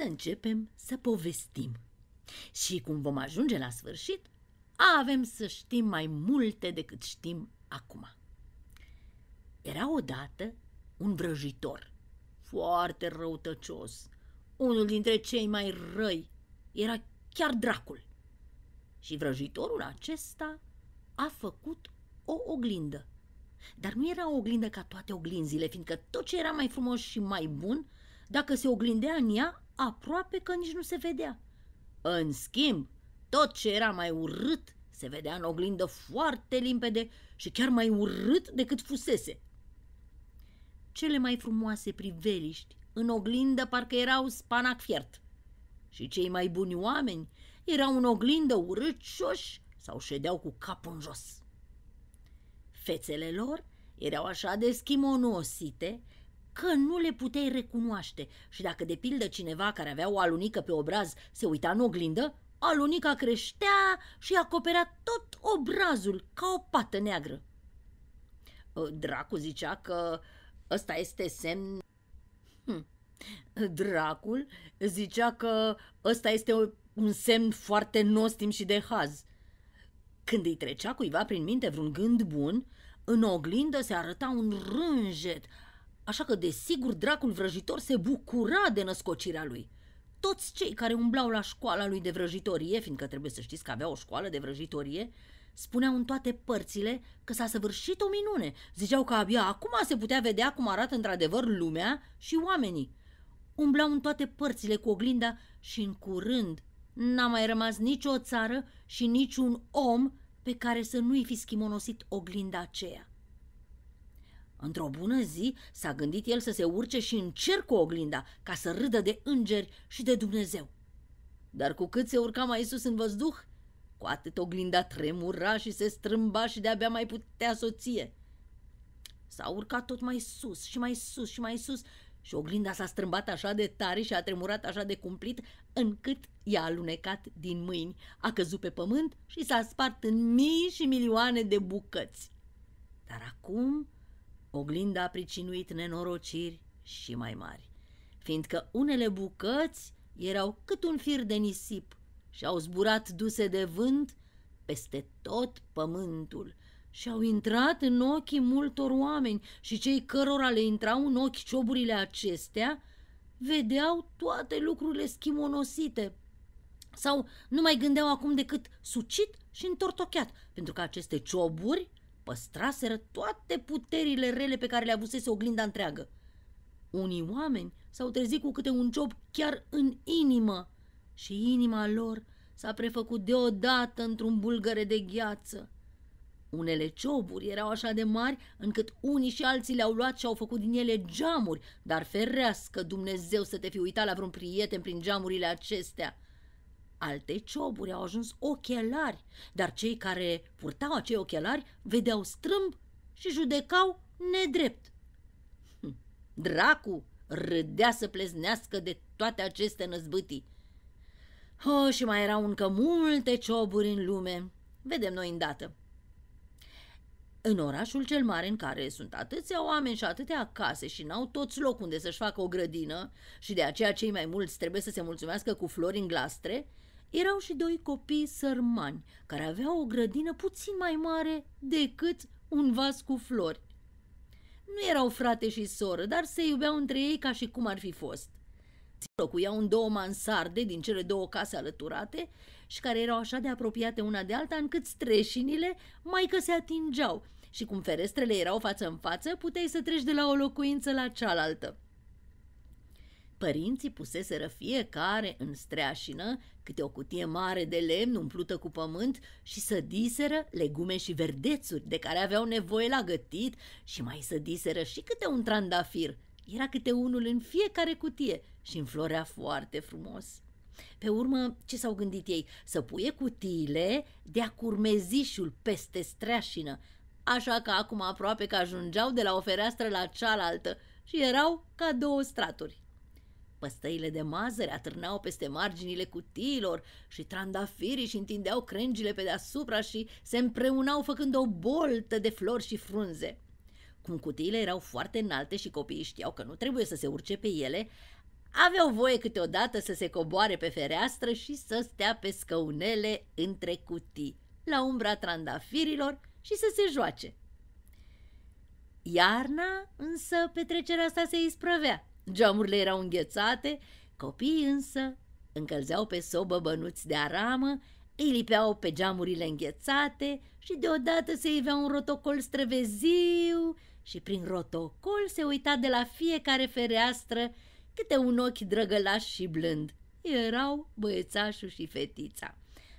să începem să povestim. Și cum vom ajunge la sfârșit, avem să știm mai multe decât știm acum. Era odată un vrăjitor, foarte răutăcios, unul dintre cei mai răi, era chiar dracul. Și vrăjitorul acesta a făcut o oglindă. Dar nu era o oglindă ca toate oglinzile, fiindcă tot ce era mai frumos și mai bun, dacă se oglindea în ea, aproape că nici nu se vedea. În schimb, tot ce era mai urât se vedea în oglindă foarte limpede și chiar mai urât decât fusese. Cele mai frumoase priveliști în oglindă parcă erau spanac fiert și cei mai buni oameni erau în oglindă urâcioși sau ședeau cu capul în jos. Fețele lor erau așa de schimonosite că nu le puteai recunoaște și dacă de pildă cineva care avea o alunică pe obraz se uita în oglindă, alunica creștea și acoperea tot obrazul ca o pată neagră. Ă, dracu zicea că ăsta este semn... Hm. Dracul zicea că ăsta este un semn foarte nostim și de haz. Când îi trecea cuiva prin minte vreun gând bun, în oglindă se arăta un rânjet, Așa că, desigur, dracul vrăjitor se bucura de născocirea lui. Toți cei care umblau la școala lui de vrăjitorie, fiindcă trebuie să știți că avea o școală de vrăjitorie, spuneau în toate părțile că s-a săvârșit o minune. Ziceau că abia acum se putea vedea cum arată într-adevăr lumea și oamenii. Umblau în toate părțile cu oglinda și în curând n-a mai rămas nicio țară și niciun om pe care să nu-i fi schimonosit oglinda aceea. Într-o bună zi s-a gândit el să se urce și în cer cu oglinda, ca să râdă de îngeri și de Dumnezeu. Dar cu cât se urca mai sus în văzduh, cu atât oglinda tremura și se strâmba și de-abia mai putea soție. S-a urcat tot mai sus și mai sus și mai sus și oglinda s-a strâmbat așa de tare și a tremurat așa de cumplit, încât i-a alunecat din mâini, a căzut pe pământ și s-a spart în mii și milioane de bucăți. Dar acum Oglinda a pricinuit nenorociri și mai mari, fiindcă unele bucăți erau cât un fir de nisip și au zburat duse de vânt peste tot pământul și au intrat în ochii multor oameni și cei cărora le intrau în ochi cioburile acestea vedeau toate lucrurile schimonosite sau nu mai gândeau acum decât sucit și întortocheat, pentru că aceste cioburi păstraseră toate puterile rele pe care le avusese oglinda întreagă. Unii oameni s-au trezit cu câte un job chiar în inimă și inima lor s-a prefăcut deodată într-un bulgăre de gheață. Unele cioburi erau așa de mari încât unii și alții le-au luat și au făcut din ele geamuri, dar ferească Dumnezeu să te fi uitat la vreun prieten prin geamurile acestea – Alte cioburi, au ajuns ochelari, dar cei care purtau acei ochelari vedeau strâmb și judecau nedrept. Hm, dracu râdea să pleznească de toate aceste năzbâtii. Oh, și mai erau încă multe cioburi în lume. Vedem noi îndată. În orașul cel mare în care sunt atâția oameni și atâtea case și n-au toți loc unde să-și facă o grădină și de aceea cei mai mulți trebuie să se mulțumească cu flori în glastre, erau și doi copii sărmani, care aveau o grădină puțin mai mare decât un vas cu flori. Nu erau frate și soră, dar se iubeau între ei ca și cum ar fi fost. Locuiau în două mansarde din cele două case alăturate și care erau așa de apropiate una de alta încât streșinile mai că se atingeau și cum ferestrele erau față în față, puteai să treci de la o locuință la cealaltă. Părinții puseseră fiecare în streașină câte o cutie mare de lemn umplută cu pământ și sădiseră legume și verdețuri de care aveau nevoie la gătit și mai sădiseră și câte un trandafir. Era câte unul în fiecare cutie și înflorea foarte frumos. Pe urmă, ce s-au gândit ei? Să puie cutiile de-a curmezișul peste streașină, așa că acum aproape că ajungeau de la o fereastră la cealaltă și erau ca două straturi. Păstăile de mazăre atârnau peste marginile cutiilor și trandafirii și întindeau crengile pe deasupra și se împreunau făcând o boltă de flori și frunze. Cum cutiile erau foarte înalte și copiii știau că nu trebuie să se urce pe ele, aveau voie câteodată să se coboare pe fereastră și să stea pe scăunele între cutii, la umbra trandafirilor și să se joace. Iarna, însă, petrecerea asta se isprăvea. Geamurile erau înghețate, copiii însă încălzeau pe sobă bănuți de aramă, îi lipeau pe geamurile înghețate și deodată se ivea un rotocol străveziu și prin rotocol se uita de la fiecare fereastră câte un ochi drăgălaș și blând. Erau băiețașul și fetița.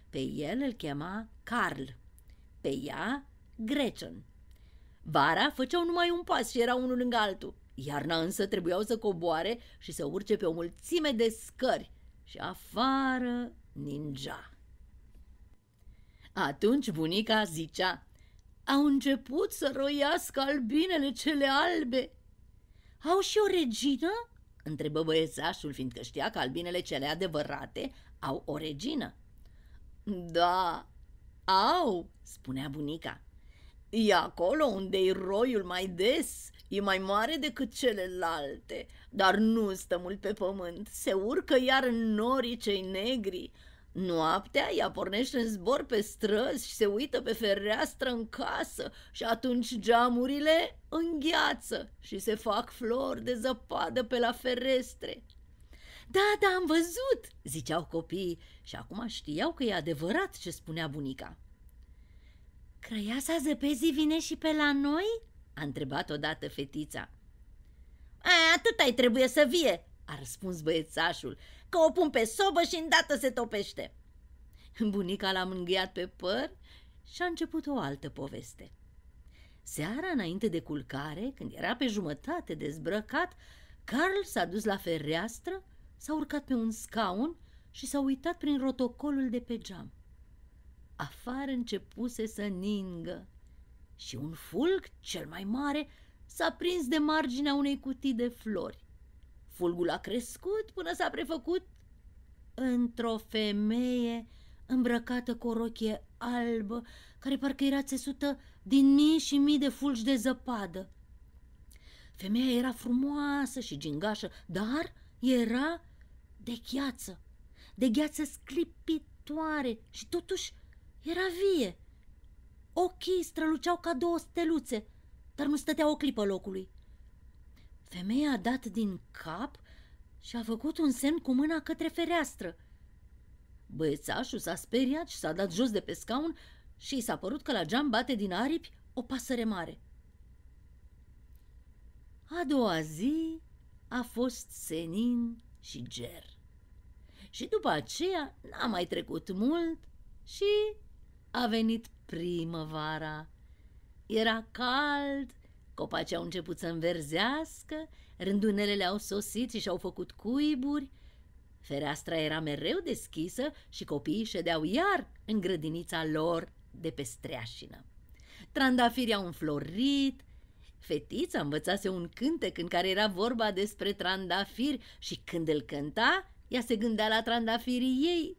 Pe el îl chema Carl, pe ea Gretchen. Vara făceau numai un pas și era unul lângă altul. Iarna însă trebuiau să coboare și să urce pe o mulțime de scări și afară ninja. Atunci bunica zicea, au început să roiască albinele cele albe. Au și o regină? întrebă băiețașul, fiindcă știa că albinele cele adevărate au o regină. Da, au, spunea bunica. E acolo unde e roiul mai des, e mai mare decât celelalte, dar nu stă mult pe pământ, se urcă iar în norii cei negri. Noaptea ea pornește în zbor pe străzi și se uită pe fereastră în casă și atunci geamurile îngheață și se fac flori de zăpadă pe la ferestre. Da, da, am văzut, ziceau copiii și acum știau că e adevărat ce spunea bunica. Crăiasa zăpezii vine și pe la noi? A întrebat odată fetița. A, atât ai trebuie să vie, a răspuns băiețașul, că o pun pe sobă și îndată se topește. Bunica l-a mângâiat pe păr și a început o altă poveste. Seara înainte de culcare, când era pe jumătate dezbrăcat, Carl s-a dus la fereastră, s-a urcat pe un scaun și s-a uitat prin rotocolul de pe geam afară începuse să ningă și un fulg cel mai mare s-a prins de marginea unei cutii de flori. Fulgul a crescut până s-a prefăcut într-o femeie îmbrăcată cu o rochie albă, care parcă era țesută din mii și mii de fulgi de zăpadă. Femeia era frumoasă și gingașă, dar era de gheață, de gheață sclipitoare și totuși era vie. Ochii străluceau ca două steluțe, dar nu stătea o clipă locului. Femeia a dat din cap și a făcut un semn cu mâna către fereastră. Băiețașul s-a speriat și s-a dat jos de pe scaun și i s-a părut că la geam bate din aripi o pasăre mare. A doua zi a fost senin și ger. Și după aceea n-a mai trecut mult și a venit primăvara. Era cald, copacii au început să înverzească, rândunelele au sosit și și-au făcut cuiburi. Fereastra era mereu deschisă și copiii ședeau iar în grădinița lor de pe streașină. Trandafirii au înflorit, Fetița învățase un cântec în care era vorba despre trandafiri și când îl cânta, ea se gândea la trandafirii ei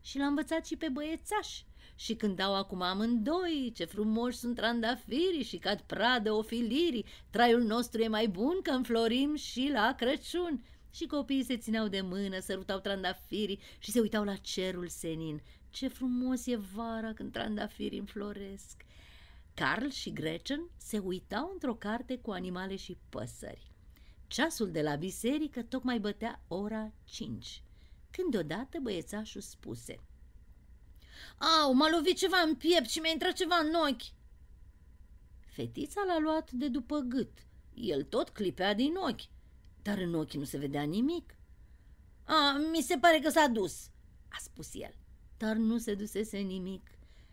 și l-a învățat și pe băiețași și când dau acum amândoi, ce frumoși sunt trandafirii și cad pradă ofilirii, traiul nostru e mai bun că înflorim și la Crăciun. Și copiii se țineau de mână, sărutau trandafirii și se uitau la cerul senin. Ce frumos e vara când trandafirii înfloresc! Carl și Gretchen se uitau într-o carte cu animale și păsări. Ceasul de la biserică tocmai bătea ora 5, când deodată băiețașul spuse – au, m-a lovit ceva în piept și mi-a intrat ceva în ochi. Fetița l-a luat de după gât. El tot clipea din ochi, dar în ochi nu se vedea nimic. A, mi se pare că s-a dus, a spus el, dar nu se dusese nimic.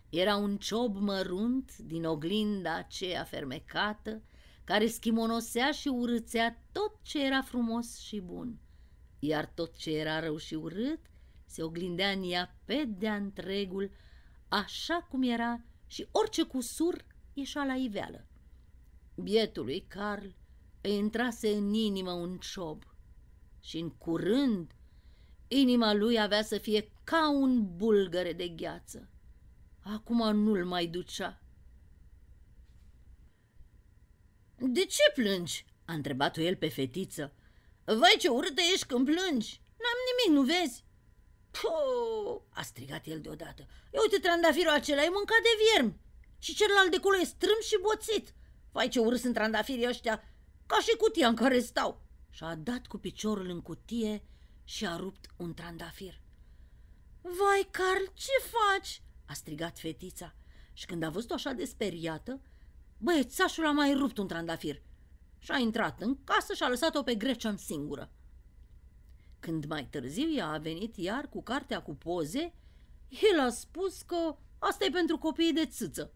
Era un ciob mărunt din oglinda aceea fermecată, care schimonosea și urâțea tot ce era frumos și bun, iar tot ce era rău și urât se oglindea în ea pe de întregul, așa cum era și orice cusur ieșea la iveală. Bietului Carl îi intrase în inimă un ciob și în curând inima lui avea să fie ca un bulgăre de gheață. Acum nu-l mai ducea. De ce plângi?" a întrebat-o el pe fetiță. Vai ce urâtă ești când plângi! N-am nimic, nu vezi? a strigat el deodată. Ia uite trandafirul acela, e mâncat de vierm. Și celălalt de acolo e strâm și boțit. Vai ce urâs sunt trandafirii ăștia, ca și cutia în care stau. Și a dat cu piciorul în cutie și a rupt un trandafir. Vai, Carl, ce faci?" a strigat fetița. Și când a văzut-o așa de speriată, băiețașul a mai rupt un trandafir și a intrat în casă și a lăsat-o pe Gretchen singură. Când mai târziu ea a venit iar cu cartea cu poze, el a spus că asta e pentru copiii de țâță.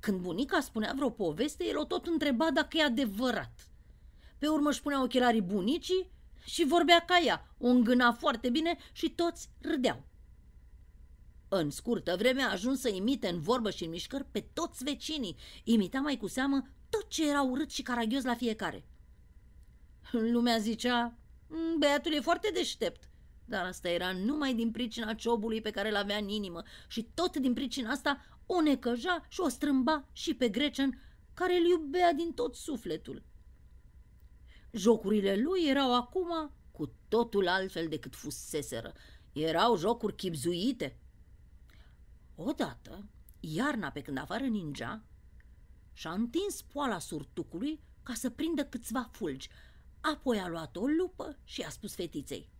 Când bunica spunea vreo poveste, el o tot întreba dacă e adevărat. Pe urmă își punea ochelarii bunicii și vorbea ca ea, o îngâna foarte bine și toți râdeau. În scurtă vreme a ajuns să imite în vorbă și în mișcări pe toți vecinii. Imita mai cu seamă tot ce era urât și caragios la fiecare. Lumea zicea, Mm, băiatul e foarte deștept, dar asta era numai din pricina ciobului pe care l-avea în inimă și tot din pricina asta o necăja și o strâmba și pe Grecen, care îl iubea din tot sufletul. Jocurile lui erau acum cu totul altfel decât fuseseră. Erau jocuri chipzuite. Odată, iarna pe când afară ningea, și-a întins poala surtucului ca să prindă câțiva fulgi, Apoi a luat o lupă și a spus fetiței.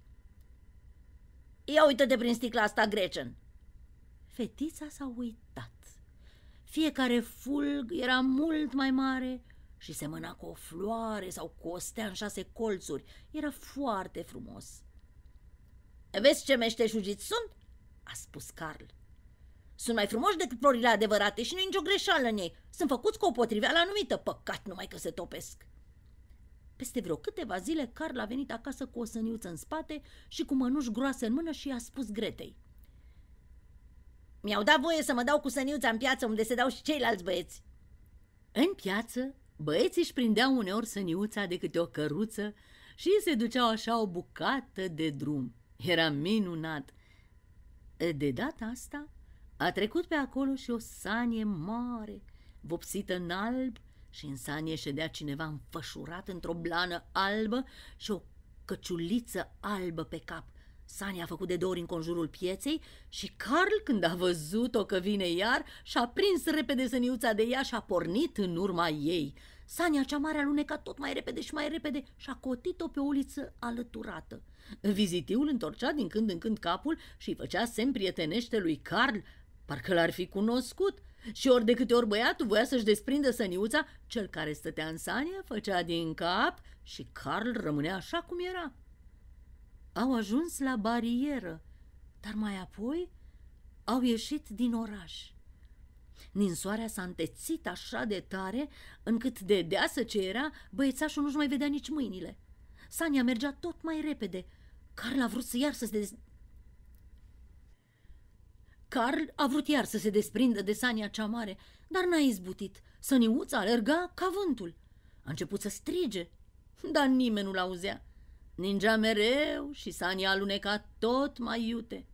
Ia uită de prin sticla asta, Grecen! Fetița s-a uitat. Fiecare fulg era mult mai mare și semăna cu o floare sau cu o stea în șase colțuri. Era foarte frumos. Vezi ce meșteșugiți sunt? a spus Carl. Sunt mai frumoși decât florile adevărate și nu i nicio greșeală în ei. Sunt făcuți cu o potriveală anumită, păcat numai că se topesc. Peste vreo câteva zile, Carl a venit acasă cu o săniuță în spate și cu mănuși groase în mână și i-a spus Gretei. Mi-au dat voie să mă dau cu săniuța în piață unde se dau și ceilalți băieți. În piață, băieții își prindeau uneori săniuța de câte o căruță și se duceau așa o bucată de drum. Era minunat. De data asta a trecut pe acolo și o sanie mare, vopsită în alb, și în sanie ședea cineva înfășurat într-o blană albă și o căciuliță albă pe cap. Sania a făcut de două ori în conjurul pieței și Carl, când a văzut-o că vine iar, și-a prins repede săniuța de ea și a pornit în urma ei. Sania cea mare aluneca tot mai repede și mai repede și a cotit-o pe o uliță alăturată. Vizitiul întorcea din când în când capul și îi făcea semn prietenește lui Carl, parcă l-ar fi cunoscut – și ori de câte ori băiatul voia să-și desprindă săniuța, cel care stătea în sanie făcea din cap și Carl rămânea așa cum era. Au ajuns la barieră, dar mai apoi au ieșit din oraș. Ninsoarea s-a întețit așa de tare încât de deasă ce era, băiețașul nu-și mai vedea nici mâinile. Sania mergea tot mai repede. Carl a vrut să iar să se Carl a vrut iar să se desprindă de sania cea mare, dar n-a izbutit. Săniuța alerga ca vântul. A început să strige, dar nimeni nu-l auzea. Ningea mereu și sania aluneca tot mai iute.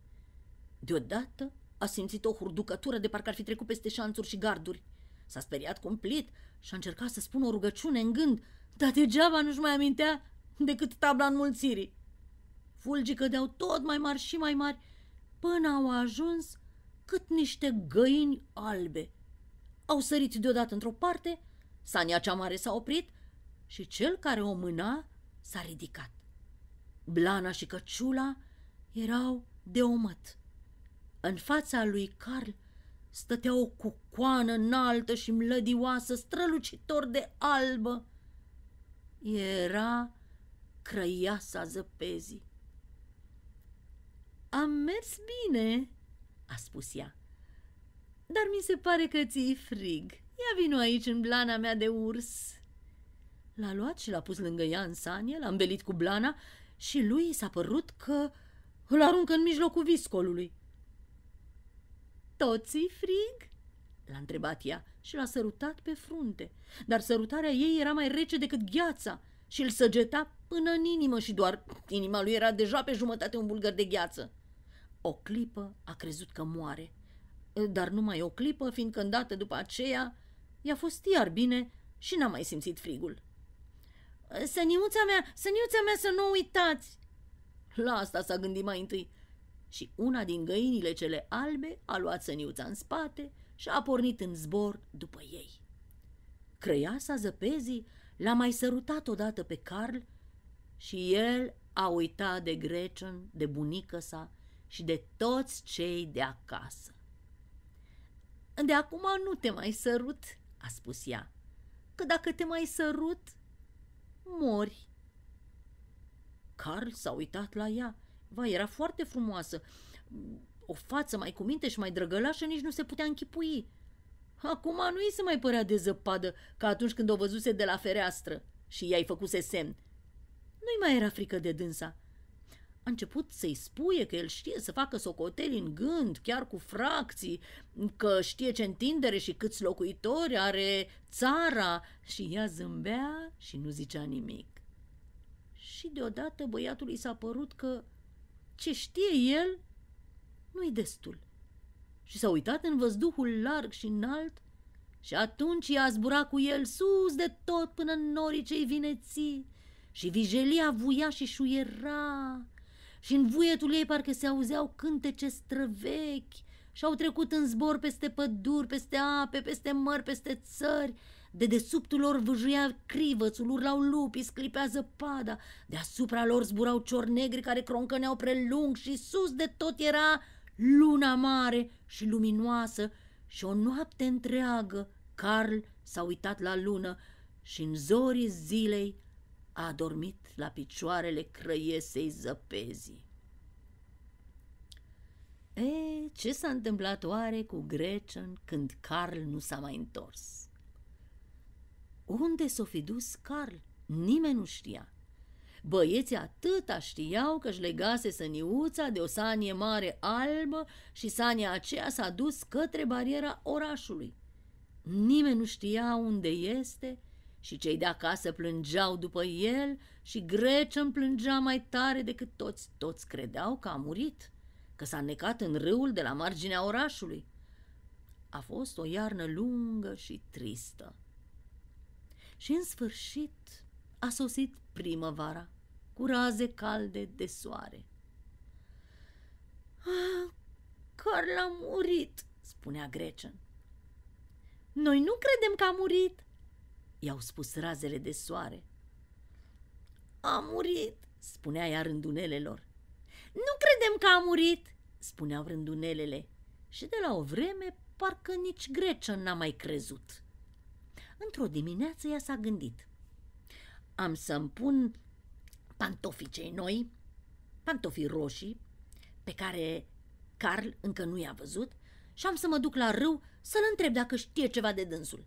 Deodată a simțit o hurducătură de parcă ar fi trecut peste șanțuri și garduri. S-a speriat cumplit și a încercat să spună o rugăciune în gând, dar degeaba nu-și mai amintea decât tabla înmulțirii. Fulgii cădeau tot mai mari și mai mari până au ajuns cât niște găini albe. Au sărit deodată într-o parte, Sania cea mare s-a oprit și cel care o mâna s-a ridicat. Blana și Căciula erau de omăt. În fața lui Carl stătea o cucoană înaltă și mlădioasă, strălucitor de albă. Era crăiasa zăpezii. Am mers bine, a spus ea. Dar mi se pare că ți-i frig. Ia vino aici în blana mea de urs. L-a luat și l-a pus lângă ea în sanie, l-a îmbelit cu blana și lui s-a părut că îl aruncă în mijlocul viscolului. Toți frig? L-a întrebat ea și l-a sărutat pe frunte, dar sărutarea ei era mai rece decât gheața și îl săgeta până în inimă și doar inima lui era deja pe jumătate un bulgăr de gheață. O clipă a crezut că moare, eh, dar numai o clipă, fiindcă îndată după aceea i-a fost iar bine și n-a mai simțit frigul. Eh, săniuța mea, săniuța mea să nu uitați! La asta s-a gândit mai întâi. Și una din găinile cele albe a luat săniuța în spate și a pornit în zbor după ei. Crăiasa zăpezii l-a mai sărutat odată pe Carl și el a uitat de grecian, de bunică sa și de toți cei de acasă. De acum nu te mai sărut, a spus ea, că dacă te mai sărut, mori. Carl s-a uitat la ea. Va, era foarte frumoasă. O față mai cu minte și mai drăgălașă nici nu se putea închipui. Acum nu i se mai părea de zăpadă ca atunci când o văzuse de la fereastră și i-ai făcuse semn. Nu-i mai era frică de dânsa a început să-i spuie că el știe să facă socoteli în gând, chiar cu fracții, că știe ce întindere și câți locuitori are țara și ea zâmbea și nu zicea nimic. Și deodată băiatul i s-a părut că ce știe el nu-i destul. Și s-a uitat în văzduhul larg și înalt și atunci i-a zburat cu el sus de tot până în norii cei vineții și vijelia vuia și șuiera și în vuietul ei parcă se auzeau cântece străvechi și au trecut în zbor peste păduri, peste ape, peste mări, peste țări. De desubtul lor vâjuia crivățul, urlau lupi, sclipea zăpada. Deasupra lor zburau cior negri care croncăneau prelung și sus de tot era luna mare și luminoasă și o noapte întreagă Carl s-a uitat la lună și în zorii zilei a dormit la picioarele crăiesei zăpezii. E, ce s-a întâmplat oare cu Grecian când Carl nu s-a mai întors? Unde s-o fi dus Carl? Nimeni nu știa. Băieții atâta știau că își legase săniuța de o sanie mare albă și sania aceea s-a dus către bariera orașului. Nimeni nu știa unde este și cei de acasă plângeau după el și Grece îmi plângea mai tare decât toți. Toți credeau că a murit, că s-a necat în râul de la marginea orașului. A fost o iarnă lungă și tristă. Și în sfârșit a sosit primăvara, cu raze calde de soare. Ah, Carl a murit, spunea Grecen. Noi nu credem că a murit, i-au spus razele de soare. A murit, spunea ea rândunelelor. Nu credem că a murit, spuneau rândunelele. Și de la o vreme, parcă nici Grecian n-a mai crezut. Într-o dimineață ea s-a gândit. Am să-mi pun pantofii cei noi, pantofii roșii, pe care Carl încă nu i-a văzut, și am să mă duc la râu să-l întreb dacă știe ceva de dânsul.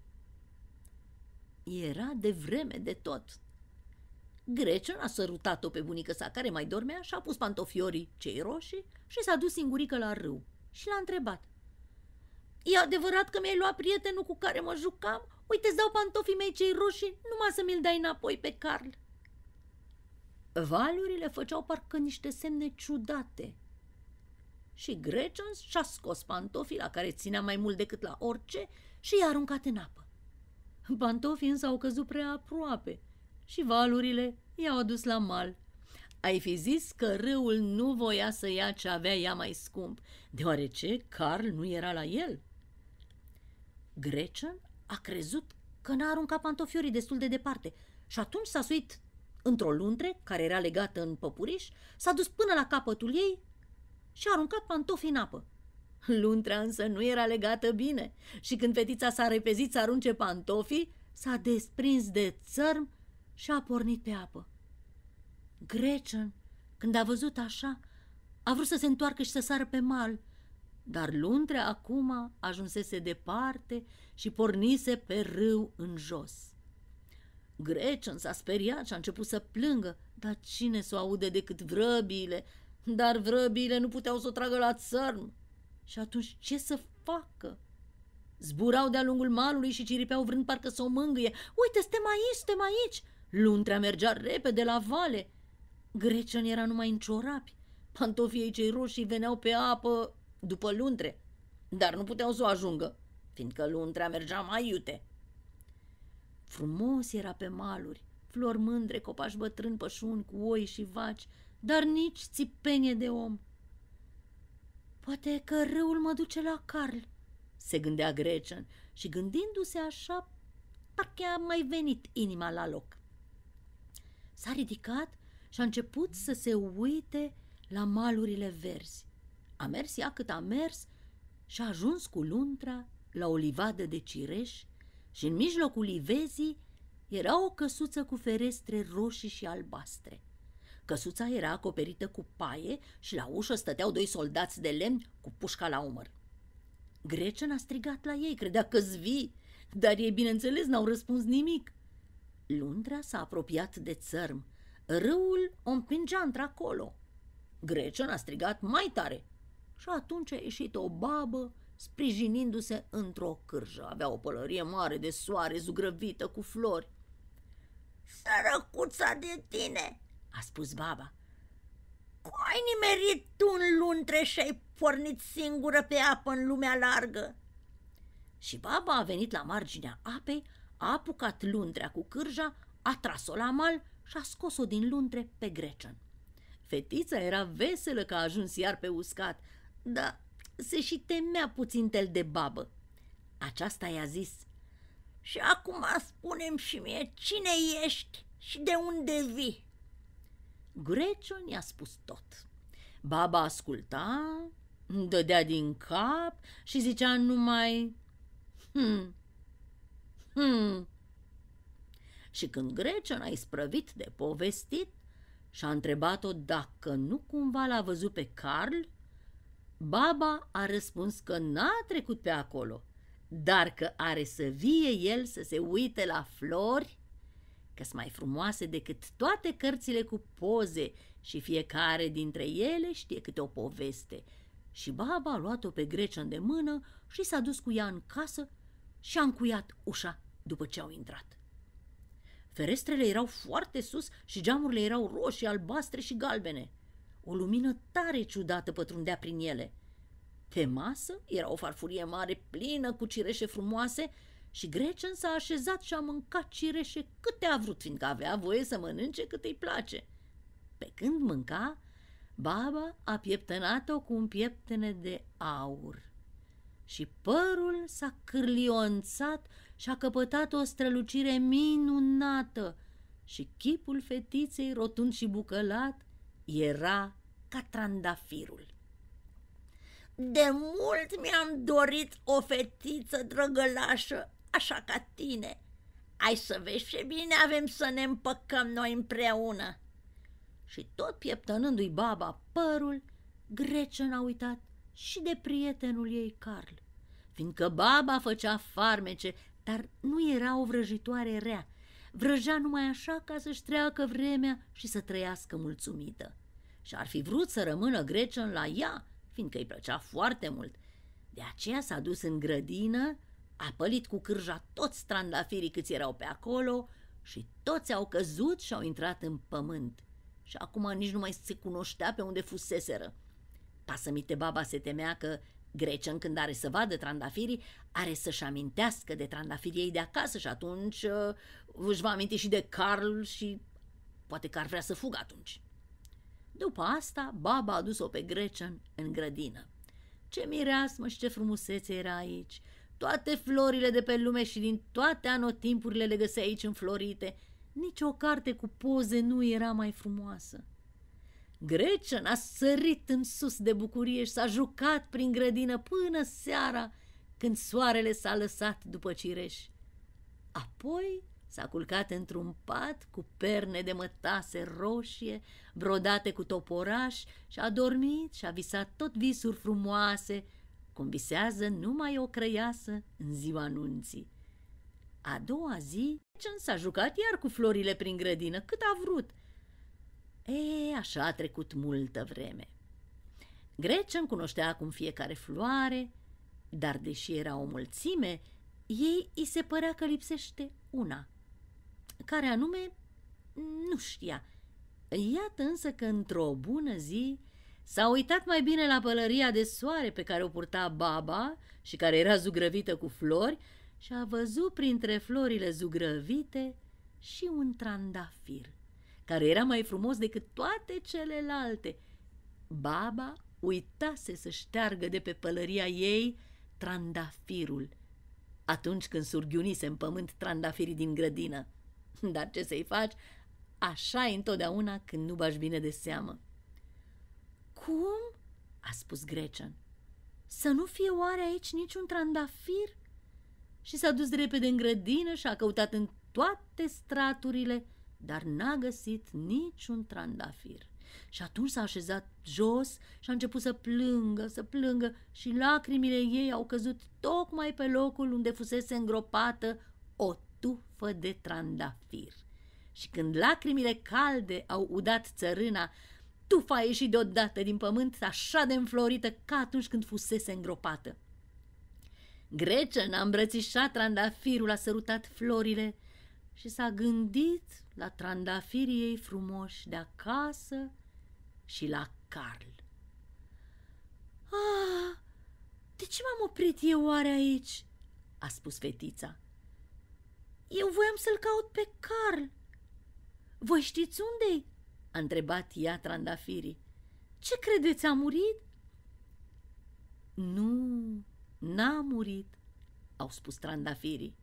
Era de vreme de tot. Grecea a sărutat-o pe bunică sa, care mai dormea, și-a pus pantofiorii cei roșii și s-a dus singurică la râu și l-a întrebat. E adevărat că mi-ai luat prietenul cu care mă jucam? Uite, îți dau pantofii mei cei roșii, numai să mi-l dai înapoi pe Carl. Valurile făceau parcă niște semne ciudate. Și Grecen și-a scos pantofii la care ținea mai mult decât la orice și i-a aruncat în apă. Pantofii însă au căzut prea aproape și valurile i-au adus la mal. Ai fi zis că râul nu voia să ia ce avea ea mai scump, deoarece Carl nu era la el. Gretchen a crezut că n-a aruncat pantofiorii destul de departe și atunci s-a suit într-o luntre care era legată în păpuriș, s-a dus până la capătul ei și a aruncat pantofii în apă. Luntrea însă nu era legată bine și când fetița s-a repezit să arunce pantofii, s-a desprins de țărm și a pornit pe apă. Grecian, când a văzut așa, a vrut să se întoarcă și să sară pe mal, dar Luntre acum ajunsese departe și pornise pe râu în jos. Grecian s-a speriat și a început să plângă, dar cine s-o aude decât vrăbiile? Dar vrăbiile nu puteau să o tragă la țărm. Și atunci ce să facă? Zburau de-a lungul malului și ciripeau vrând parcă să o mângâie. Uite, suntem aici, suntem aici! Luntrea mergea repede la vale. Grecian era numai în ciorapi. Pantofii ei cei roșii veneau pe apă după luntre, dar nu puteau să o ajungă, fiindcă luntrea mergea mai iute. Frumos era pe maluri, flori mândre, copaci bătrâni, pășuni cu oi și vaci, dar nici țipenie de om. Poate că râul mă duce la Carl, se gândea Grecian și gândindu-se așa, parcă a mai venit inima la loc. S-a ridicat și a început să se uite la malurile verzi. A mers ea cât a mers și a ajuns cu luntra la o livadă de cireș și în mijlocul livezii era o căsuță cu ferestre roșii și albastre. Căsuța era acoperită cu paie și la ușă stăteau doi soldați de lemn cu pușca la umăr. Grecen a strigat la ei, credea că zvi, dar ei, bineînțeles, n-au răspuns nimic. Lundra s-a apropiat de țărm. Râul o împingea într-acolo. Grecion a strigat mai tare și atunci a ieșit o babă sprijinindu-se într-o cârjă. Avea o pălărie mare de soare zugrăvită cu flori. Sărăcuța de tine, a spus baba. Cu ai nimerit tu în luntre și ai pornit singură pe apă în lumea largă? Și baba a venit la marginea apei, a apucat lundrea cu cârja, a tras-o la mal și a scos-o din lundre pe grecian. Fetița era veselă că a ajuns iar pe uscat, dar se și temea puțin tel de babă. Aceasta i-a zis, Și acum spunem și mie cine ești și de unde vii." Grecion i-a spus tot. Baba asculta, dădea din cap și zicea numai, hmm, Hmm. Și când Grecen a isprăvit de povestit și a întrebat-o dacă nu cumva l-a văzut pe Carl, baba a răspuns că n-a trecut pe acolo, dar că are să vie el să se uite la flori, că sunt mai frumoase decât toate cărțile cu poze și fiecare dintre ele știe câte o poveste. Și baba a luat-o pe Grecen de mână și s-a dus cu ea în casă și a încuiat ușa după ce au intrat. Ferestrele erau foarte sus și geamurile erau roșii, albastre și galbene. O lumină tare ciudată pătrundea prin ele. Pe masă era o farfurie mare plină cu cireșe frumoase și Gretchen s-a așezat și a mâncat cireșe câte a vrut, fiindcă avea voie să mănânce cât îi place. Pe când mânca, baba a pieptănat-o cu un pieptene de aur și părul s-a cârlionțat și a căpătat o strălucire minunată și chipul fetiței rotund și bucălat era ca trandafirul. De mult mi-am dorit o fetiță drăgălașă, așa ca tine. Ai să vezi ce bine avem să ne împăcăm noi împreună. Și tot pieptănându-i baba părul, n a uitat și de prietenul ei Carl, fiindcă baba făcea farmece dar nu era o vrăjitoare rea. Vrăjea numai așa ca să-și treacă vremea și să trăiască mulțumită. Și ar fi vrut să rămână grecă la ea, fiindcă îi plăcea foarte mult. De aceea s-a dus în grădină, a pălit cu cârja toți strandafirii câți erau pe acolo și toți au căzut și au intrat în pământ. Și acum nici nu mai se cunoștea pe unde fuseseră. Pasămite baba se temea că Grecen, când are să vadă trandafirii, are să-și amintească de trandafirii ei de acasă și atunci uh, își va aminti și de Carl și poate că ar vrea să fugă atunci. După asta, baba a dus-o pe Grecen în grădină. Ce mireasmă și ce frumusețe era aici! Toate florile de pe lume și din toate anotimpurile le găseai aici înflorite. Nici o carte cu poze nu era mai frumoasă. Grecian a sărit în sus de bucurie și s-a jucat prin grădină până seara, când soarele s-a lăsat după cireș. Apoi s-a culcat într-un pat cu perne de mătase roșie, brodate cu toporaș și a dormit și a visat tot visuri frumoase, cum visează numai o crăiasă în ziua anunții. A doua zi, Grecian s-a jucat iar cu florile prin grădină, cât a vrut – E, așa a trecut multă vreme. Grecen cunoștea acum fiecare floare, dar deși era o mulțime, ei îi se părea că lipsește una, care anume nu știa. Iată însă că într-o bună zi s-a uitat mai bine la pălăria de soare pe care o purta baba și care era zugrăvită cu flori și a văzut printre florile zugrăvite și un trandafir care era mai frumos decât toate celelalte. Baba uitase să șteargă de pe pălăria ei trandafirul, atunci când surghiunise în pământ trandafirii din grădină. Dar ce să-i faci, așa e întotdeauna când nu bași bine de seamă. Cum? a spus Grecian. Să nu fie oare aici niciun trandafir? Și s-a dus repede în grădină și a căutat în toate straturile dar n-a găsit niciun trandafir. Și atunci s-a așezat jos și a început să plângă, să plângă și lacrimile ei au căzut tocmai pe locul unde fusese îngropată o tufă de trandafir. Și când lacrimile calde au udat țărâna, tufa a ieșit deodată din pământ așa de înflorită ca atunci când fusese îngropată. Grecen a îmbrățișat trandafirul, a sărutat florile, și s-a gândit la trandafirii ei frumoși de acasă și la Carl. Ah, de ce m-am oprit eu oare aici?" a spus fetița. Eu voiam să-l caut pe Carl." Voi știți unde-i?" a întrebat ea trandafirii. Ce credeți, a murit?" Nu, n-a murit," au spus trandafirii.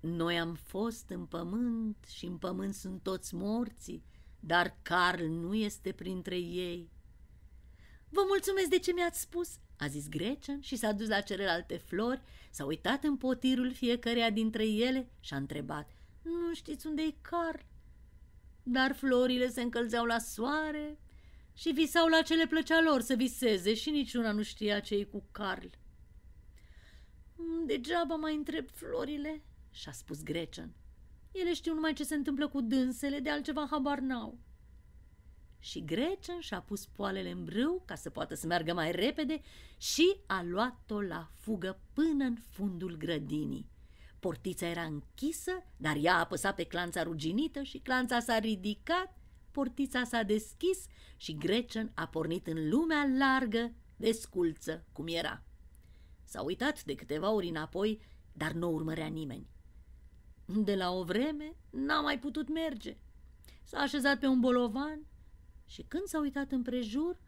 Noi am fost în pământ și în pământ sunt toți morții, dar Carl nu este printre ei. Vă mulțumesc de ce mi-ați spus, a zis Grecen și s-a dus la celelalte flori, s-a uitat în potirul fiecăreia dintre ele și a întrebat, nu știți unde e Carl? Dar florile se încălzeau la soare și visau la cele plăcea lor să viseze și niciuna nu știa ce e cu Carl. Degeaba mai întreb florile, și-a spus Grecen. Ele știu numai ce se întâmplă cu dânsele, de altceva habar n-au. Și Grecen și-a pus poalele în brâu ca să poată să meargă mai repede și a luat-o la fugă până în fundul grădinii. Portița era închisă, dar ea a apăsat pe clanța ruginită și clanța s-a ridicat, portița s-a deschis și Grecen a pornit în lumea largă, desculță, cum era. S-a uitat de câteva ori înapoi, dar nu urmărea nimeni. De la o vreme n-a mai putut merge. S-a așezat pe un bolovan și când s-a uitat în prejur,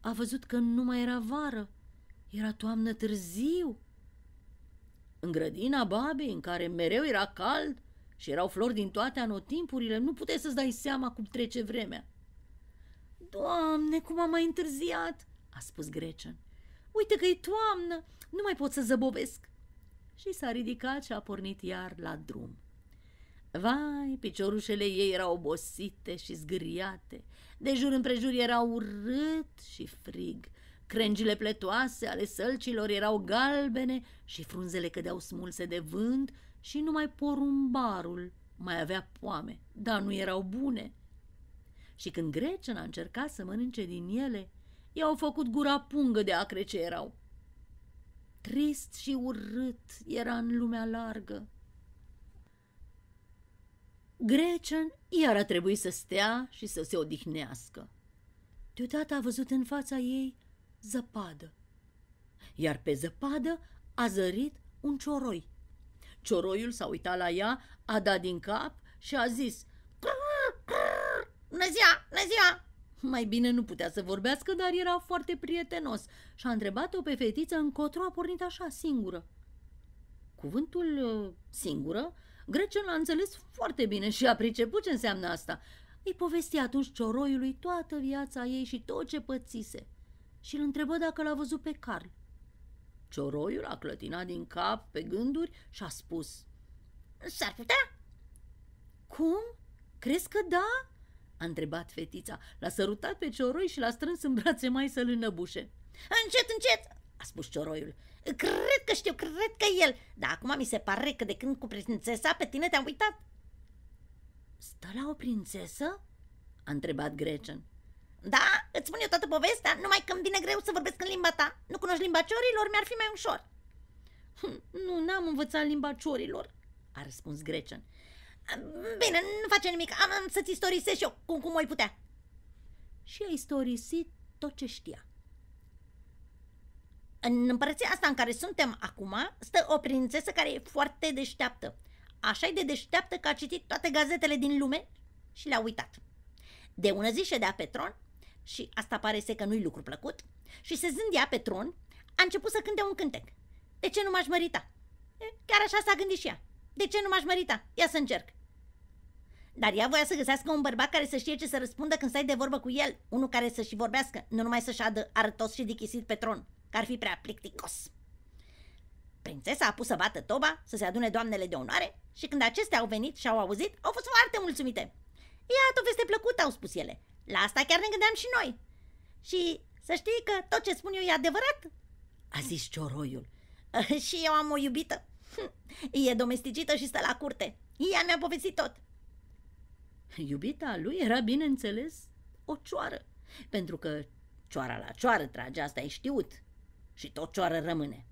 a văzut că nu mai era vară, era toamnă târziu. În grădina babei, în care mereu era cald și erau flori din toate anotimpurile, nu puteai să-ți dai seama cum trece vremea. Doamne, cum am mai întârziat!" a spus Grecen. Uite că e toamnă, nu mai pot să zăbovesc!" Și s-a ridicat și a pornit iar la drum. Vai, piciorușele ei erau obosite și zgâriate, de jur împrejur era urât și frig, crengile pletoase ale sălcilor erau galbene și frunzele cădeau smulse de vânt și numai porumbarul mai avea poame, dar nu erau bune. Și când Grecena încercat să mănânce din ele, i-au făcut gura pungă de acre ce erau. Trist și urât era în lumea largă. Grecian iar a trebuit să stea și să se odihnească. Deodată a văzut în fața ei zăpadă, iar pe zăpadă a zărit un cioroi. Cioroiul s-a uitat la ea, a dat din cap și a zis Bună ziua, bună ziua! Mai bine nu putea să vorbească, dar era foarte prietenos și a întrebat-o pe fetiță încotro a pornit așa, singură. Cuvântul uh, singură Grecian l-a înțeles foarte bine și a priceput ce înseamnă asta. Îi povesti atunci cioroiului toată viața ei și tot ce pățise și îl întrebă dacă l-a văzut pe Carl. Cioroiul a clătinat din cap pe gânduri și a spus S-ar putea? Cum? Crezi că da? a întrebat fetița. L-a sărutat pe cioroi și l-a strâns în brațe mai să-l înăbușe. Încet, încet, a spus cioroiul. Cred că știu, cred că el. Dar acum mi se pare că de când cu prințesa pe tine te-am uitat. Stă la o prințesă? A întrebat Gretchen. Da, îți spun eu toată povestea, numai că îmi vine greu să vorbesc în limba ta. Nu cunoști limba ciorilor, mi-ar fi mai ușor. Hm, nu, n-am învățat limba ciorilor, a răspuns Gretchen. Bine, nu face nimic, am, am să-ți istorisesc eu cum, cum o putea. Și a istorisit tot ce știa în împărăția asta în care suntem acum, stă o prințesă care e foarte deșteaptă. Așa e de deșteaptă că a citit toate gazetele din lume și le-a uitat. De ună zi ședea pe tron și asta pare să că nu-i lucru plăcut și se zândea pe tron, a început să cânte un cântec. De ce nu m-aș mărita? Chiar așa s-a gândit și ea. De ce nu m-aș mărita? Ia să încerc. Dar ea voia să găsească un bărbat care să știe ce să răspundă când stai de vorbă cu el, unul care să și vorbească, nu numai să-și adă arătos și dichisit pe tron că ar fi prea plicticos. Prințesa a pus să bată toba, să se adune doamnele de onoare și când acestea au venit și au auzit, au fost foarte mulțumite. Iată o veste plăcută, au spus ele. La asta chiar ne gândeam și noi. Și să știi că tot ce spun eu e adevărat, a zis cioroiul. și eu am o iubită. E domesticită și stă la curte. Ea mi-a povestit tot. Iubita lui era, bineînțeles, o cioară, pentru că cioara la cioară trage, asta e știut și tot ce oară rămâne.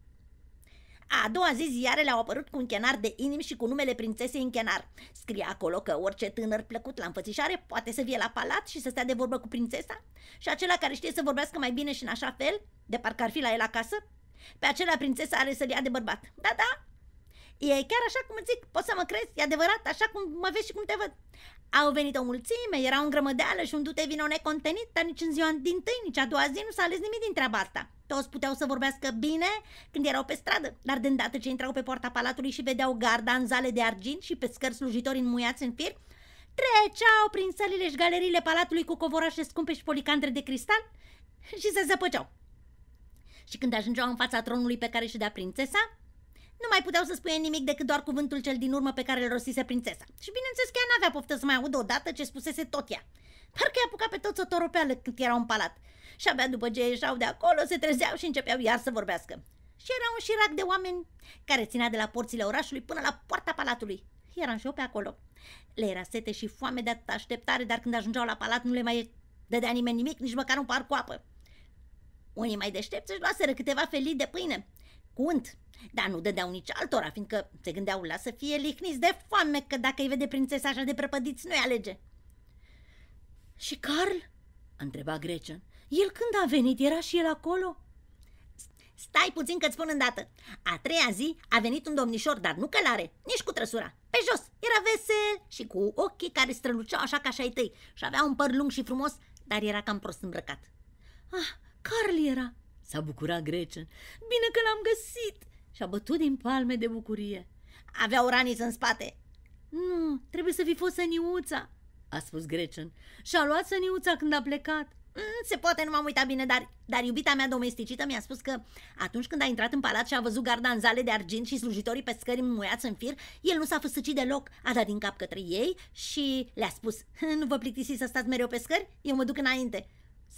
A doua zi ziarele au apărut cu un chenar de inim și cu numele prințesei în chenar. Scria acolo că orice tânăr plăcut la înfățișare poate să vie la palat și să stea de vorbă cu prințesa și acela care știe să vorbească mai bine și în așa fel, de parcă ar fi la el acasă, pe acela prințesa are să-l ia de bărbat. Da, da, E chiar așa cum îți zic, poți să mă crezi, e adevărat, așa cum mă vezi și cum te văd. Au venit o mulțime, era un grămădeală și un dute vino necontenit, dar nici în ziua din tâi, nici a doua zi nu s-a ales nimic din treaba asta. Toți puteau să vorbească bine când erau pe stradă, dar de îndată ce intrau pe poarta palatului și vedeau garda în zale de argint și pe scări slujitori înmuiați în fir, treceau prin sălile și galeriile palatului cu covorașe scumpe și policandre de cristal și se zăpăceau. Și când ajungeau în fața tronului pe care și dea prințesa, nu mai puteau să spuie nimic decât doar cuvântul cel din urmă pe care îl rostise prințesa. Și bineînțeles că ea n-avea poftă să mai audă odată ce spusese tot ea. Parcă i-a apucat pe toți o toropeală când era în palat. Și abia după ce ieșeau de acolo, se trezeau și începeau iar să vorbească. Și era un șirac de oameni care ținea de la porțile orașului până la poarta palatului. Eram și eu pe acolo. Le era sete și foame de atâta așteptare, dar când ajungeau la palat nu le mai dădea nimeni nimic, nici măcar un par cu apă. Unii mai deștepți își luaseră câteva felii de pâine, cunt, dar nu dădeau nici altora, fiindcă se gândeau la să fie lihniți de foame, că dacă îi vede prințesa așa de prăpădiți, nu-i alege. Și Carl? întreba Grecian. El când a venit? Era și el acolo? Stai puțin că-ți spun îndată. A treia zi a venit un domnișor, dar nu călare, nici cu trăsura. Pe jos, era vesel și cu ochii care străluceau așa ca și tăi și avea un păr lung și frumos, dar era cam prost îmbrăcat. Ah, Carl era, S-a bucurat Grecen. Bine că l-am găsit! Și-a bătut din palme de bucurie. Avea uraniț în spate. Nu, trebuie să fi fost săniuța, a spus Grecen. Și-a luat săniuța când a plecat. Mm, se poate, nu m-am uitat bine, dar, dar iubita mea domesticită mi-a spus că atunci când a intrat în palat și a văzut garda în zale de argint și slujitorii pe scări muiați în fir, el nu s-a făsăcit deloc, a dat din cap către ei și le-a spus Nu vă plictisiți să stați mereu pe scări? Eu mă duc înainte.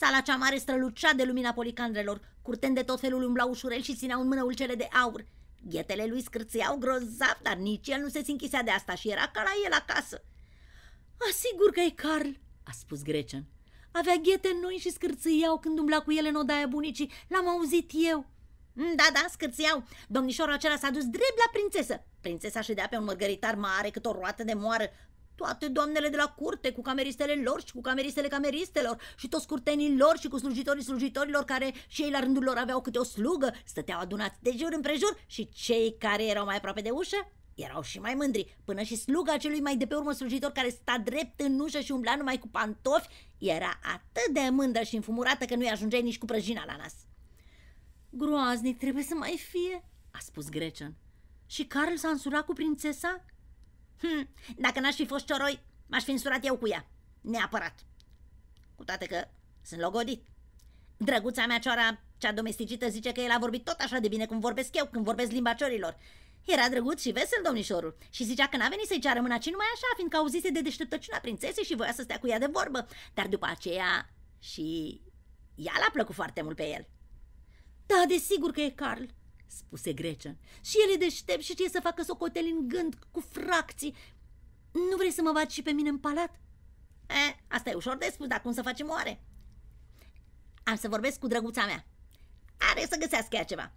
Sala cea mare strălucea de lumina policandrelor, curteni de tot felul umblau ușurel și țineau în mână ulcele de aur. Ghetele lui scârțâiau grozav, dar nici el nu se închisea de asta și era ca la el acasă. Asigur că e Carl, a spus Grecian. Avea ghete noi și scârțâiau când umbla cu ele în odaia bunicii. L-am auzit eu. Mm, da, da, scârțâiau. Domnișorul acela s-a dus drept la prințesă. Prințesa ședea pe un mărgăritar mare, cât o roată de moară, toate doamnele de la curte, cu cameristele lor și cu cameristele cameristelor și toți curtenii lor și cu slujitorii slujitorilor care și ei la rândul lor aveau câte o slugă, stăteau adunați de jur împrejur și cei care erau mai aproape de ușă erau și mai mândri, până și sluga celui mai de pe urmă slujitor care sta drept în ușă și umbla numai cu pantofi, era atât de mândră și înfumurată că nu-i ajungea nici cu prăjina la nas. Groaznic trebuie să mai fie, a spus Grecian. Și Carl s-a însurat cu prințesa? Hm, dacă n-aș fi fost cioroi, m-aș fi însurat eu cu ea, neapărat. Cu toate că sunt logodit. Drăguța mea cioara, cea domesticită, zice că el a vorbit tot așa de bine cum vorbesc eu, când vorbesc limba ciorilor. Era drăguț și vesel domnișorul și zicea că n-a venit să-i ceară mâna, ci numai așa, fiindcă auzise de deșteptăciunea prințesei și voia să stea cu ea de vorbă. Dar după aceea și ea l-a plăcut foarte mult pe el. Da, desigur că e Carl, spuse Grecea. Și el e deștept și știe să facă socoteli în gând, cu fracții. Nu vrei să mă bați și pe mine în palat? E, asta e ușor de spus, dar cum să facem oare? Am să vorbesc cu drăguța mea. Are să găsească ea ceva.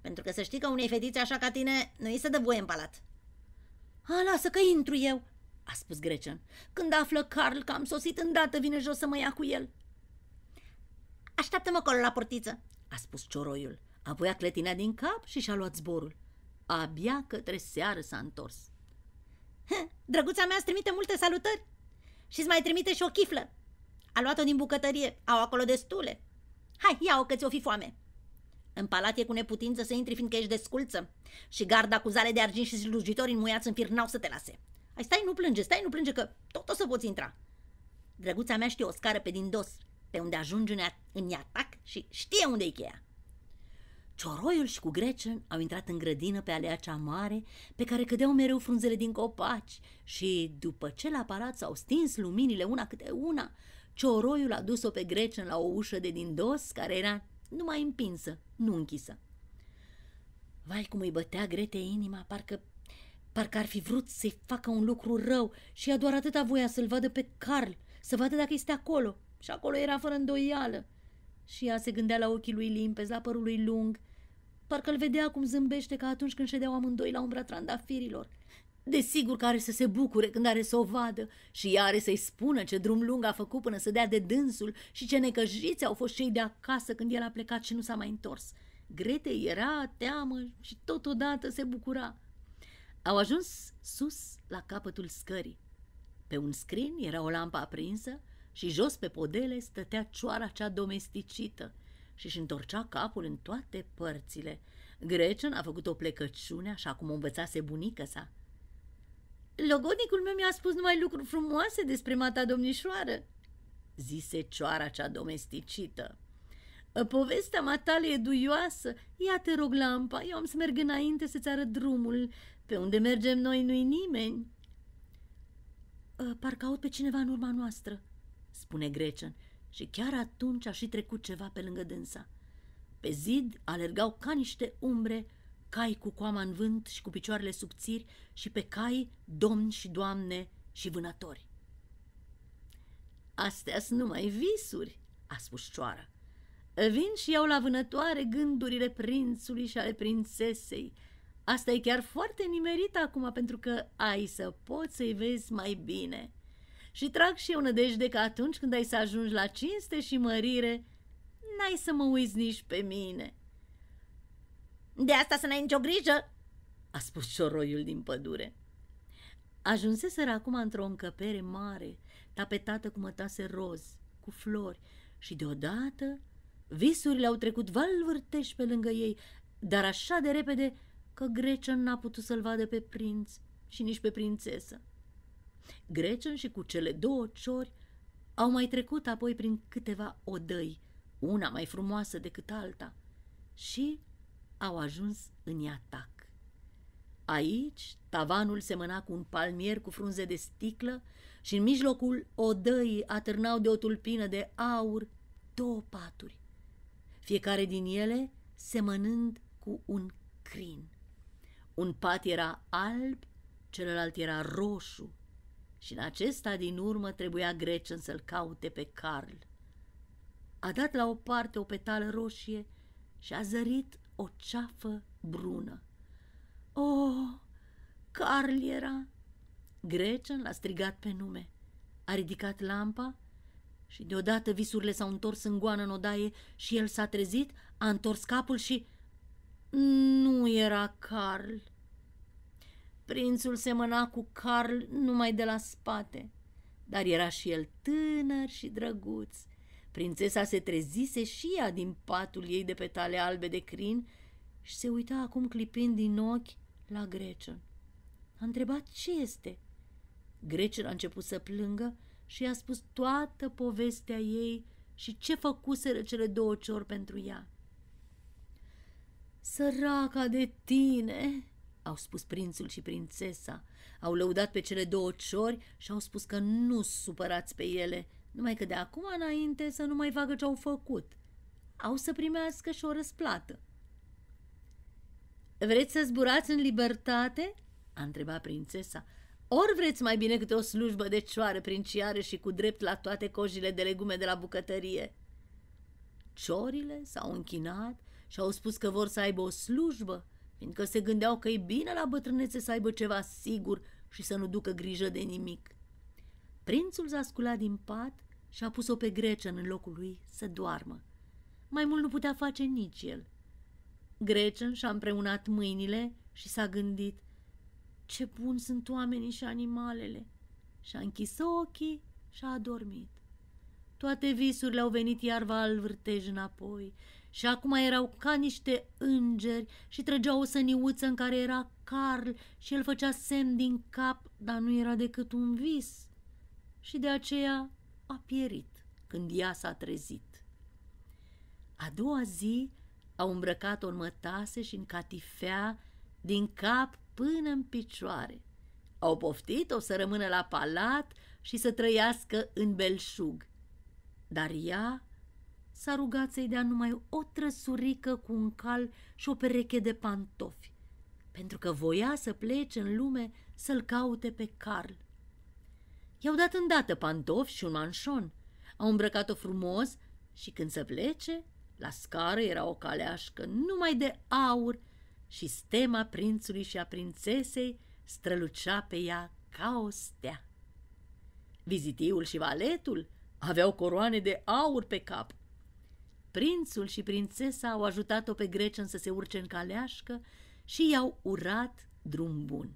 Pentru că să știi că unei fetițe așa ca tine nu i se dă voie în palat. A, lasă că intru eu, a spus Grecea. Când află Carl că am sosit îndată, vine jos să mă ia cu el. Așteaptă-mă acolo la portiță, a spus cioroiul. Apoi a clătinat din cap și și-a luat zborul. Abia către seară s-a întors. Drăguța mea îți trimite multe salutări și îți mai trimite și o chiflă. A luat-o din bucătărie, au acolo destule. Hai, ia-o că ți-o fi foame. În palat e cu neputință să intri fiindcă ești desculță și garda cu zale de argint și slujitori înmuiați în fir n-au să te lase. Hai, stai, nu plânge, stai, nu plânge că tot o să poți intra. Drăguța mea știe o scară pe din dos, pe unde ajungi în, în și știe unde e cheia. Cioroiul și cu Gretchen au intrat în grădină pe alea cea mare, pe care cădeau mereu frunzele din copaci și, după ce la palat s-au stins luminile una câte una, Cioroiul a dus-o pe Gretchen la o ușă de din dos, care era numai împinsă, nu închisă. Vai cum îi bătea Grete inima, parcă, parcă ar fi vrut să-i facă un lucru rău și ea doar atâta voia să-l vadă pe Carl, să vadă dacă este acolo. Și acolo era fără îndoială. Și ea se gândea la ochii lui limpezi, la părul lui lung, Parcă-l vedea cum zâmbește ca atunci când ședeau amândoi la umbra trandafirilor. Desigur că are să se bucure când are să o vadă și ea are să-i spună ce drum lung a făcut până să dea de dânsul și ce necăjiți au fost cei de acasă când el a plecat și nu s-a mai întors. Grete era teamă și totodată se bucura. Au ajuns sus la capătul scării. Pe un scrin era o lampă aprinsă și jos pe podele stătea cioara cea domesticită – și își întorcea capul în toate părțile. Grecian a făcut o plecăciune așa cum o învățase bunica sa. Logodnicul meu mi-a spus numai lucruri frumoase despre mata domnișoară, zise cioara cea domesticită. Ă, povestea tale e duioasă. Ia te rog, lampa, eu am să merg înainte să-ți arăt drumul. Pe unde mergem noi nu-i nimeni. Ă, parcă aud pe cineva în urma noastră, spune Grecian și chiar atunci a și trecut ceva pe lângă dânsa. Pe zid alergau ca niște umbre, cai cu coama în vânt și cu picioarele subțiri și pe cai domni și doamne și vânători. Astea sunt numai visuri, a spus cioara. Vin și iau la vânătoare gândurile prințului și ale prințesei. Asta e chiar foarte nimerit acum pentru că ai să poți să-i vezi mai bine și trag și eu nădejde că atunci când ai să ajungi la cinste și mărire, n-ai să mă uiți nici pe mine. De asta să n-ai nicio grijă, a spus șoroiul din pădure. Ajunseseră acum într-o încăpere mare, tapetată cu mătase roz, cu flori, și deodată visurile au trecut valvârteși pe lângă ei, dar așa de repede că Grecia n-a putut să-l vadă pe prinț și nici pe prințesă. Grecen și cu cele două ciori au mai trecut apoi prin câteva odăi, una mai frumoasă decât alta, și au ajuns în Iatac. Aici, tavanul semăna cu un palmier cu frunze de sticlă și în mijlocul odăii atârnau de o tulpină de aur două paturi, fiecare din ele semănând cu un crin. Un pat era alb, celălalt era roșu, și în acesta din urmă trebuia Grecen să-l caute pe Carl. A dat la o parte o petală roșie și a zărit o ceafă brună. O, oh, Carl era! Grecen l-a strigat pe nume. A ridicat lampa și deodată visurile s-au întors în goană în odaie și el s-a trezit, a întors capul și... Nu era Carl. Prințul semăna cu Carl numai de la spate, dar era și el tânăr și drăguț. Prințesa se trezise și ea din patul ei de petale albe de crin și se uita acum clipind din ochi la Grecian. A întrebat ce este. Grecian a început să plângă și i-a spus toată povestea ei și ce făcuseră cele două ciori pentru ea. Săraca de tine, au spus prințul și prințesa, au lăudat pe cele două ciori și au spus că nu supărați pe ele, numai că de acum înainte să nu mai facă ce au făcut. Au să primească și o răsplată. Vreți să zburați în libertate?" a întrebat prințesa. Ori vreți mai bine câte o slujbă de cioară prin ciare și cu drept la toate cojile de legume de la bucătărie?" Ciorile s-au închinat și au spus că vor să aibă o slujbă fiindcă se gândeau că e bine la bătrânețe să aibă ceva sigur și să nu ducă grijă de nimic. Prințul s-a sculat din pat și a pus-o pe Grecen în locul lui să doarmă. Mai mult nu putea face nici el. Grecen și-a împreunat mâinile și s-a gândit Ce bun sunt oamenii și animalele! Și-a închis ochii și-a adormit. Toate visurile au venit iar val vârtej înapoi și acum erau ca niște îngeri și trăgeau o săniuță în care era Carl și el făcea semn din cap, dar nu era decât un vis. Și de aceea a pierit când ea s-a trezit. A doua zi au îmbrăcat-o în mătase și în catifea, din cap până în picioare. Au poftit-o să rămână la palat și să trăiască în belșug. Dar ea s-a rugat să-i dea numai o trăsurică cu un cal și o pereche de pantofi, pentru că voia să plece în lume să-l caute pe Carl. I-au dat îndată pantofi și un manșon, au îmbrăcat-o frumos și când să plece, la scară era o caleașcă numai de aur și stema prințului și a prințesei strălucea pe ea ca o stea. Vizitiul și valetul aveau coroane de aur pe cap, Prințul și prințesa au ajutat-o pe Grecen să se urce în caleașcă și i-au urat drum bun.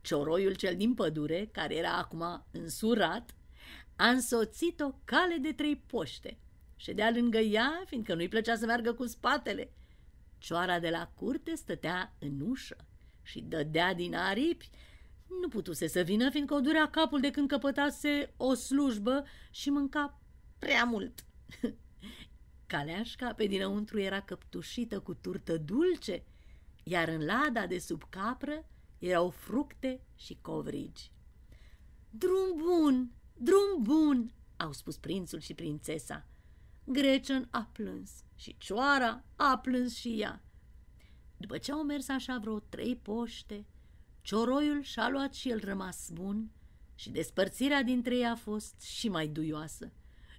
Cioroiul cel din pădure, care era acum însurat, a însoțit-o cale de trei poște. Ședea lângă ea, fiindcă nu-i plăcea să meargă cu spatele. Cioara de la curte stătea în ușă și dădea din aripi. Nu putuse să vină, fiindcă o durea capul de când căpătase o slujbă și mânca prea mult. Caleașca pe dinăuntru era căptușită cu turtă dulce, iar în lada de sub capră erau fructe și covrigi. Drum bun, drum bun, au spus prințul și prințesa. Grecian a plâns și cioara a plâns și ea. După ce au mers așa vreo trei poște, cioroiul și-a luat și el rămas bun și despărțirea dintre ei a fost și mai duioasă.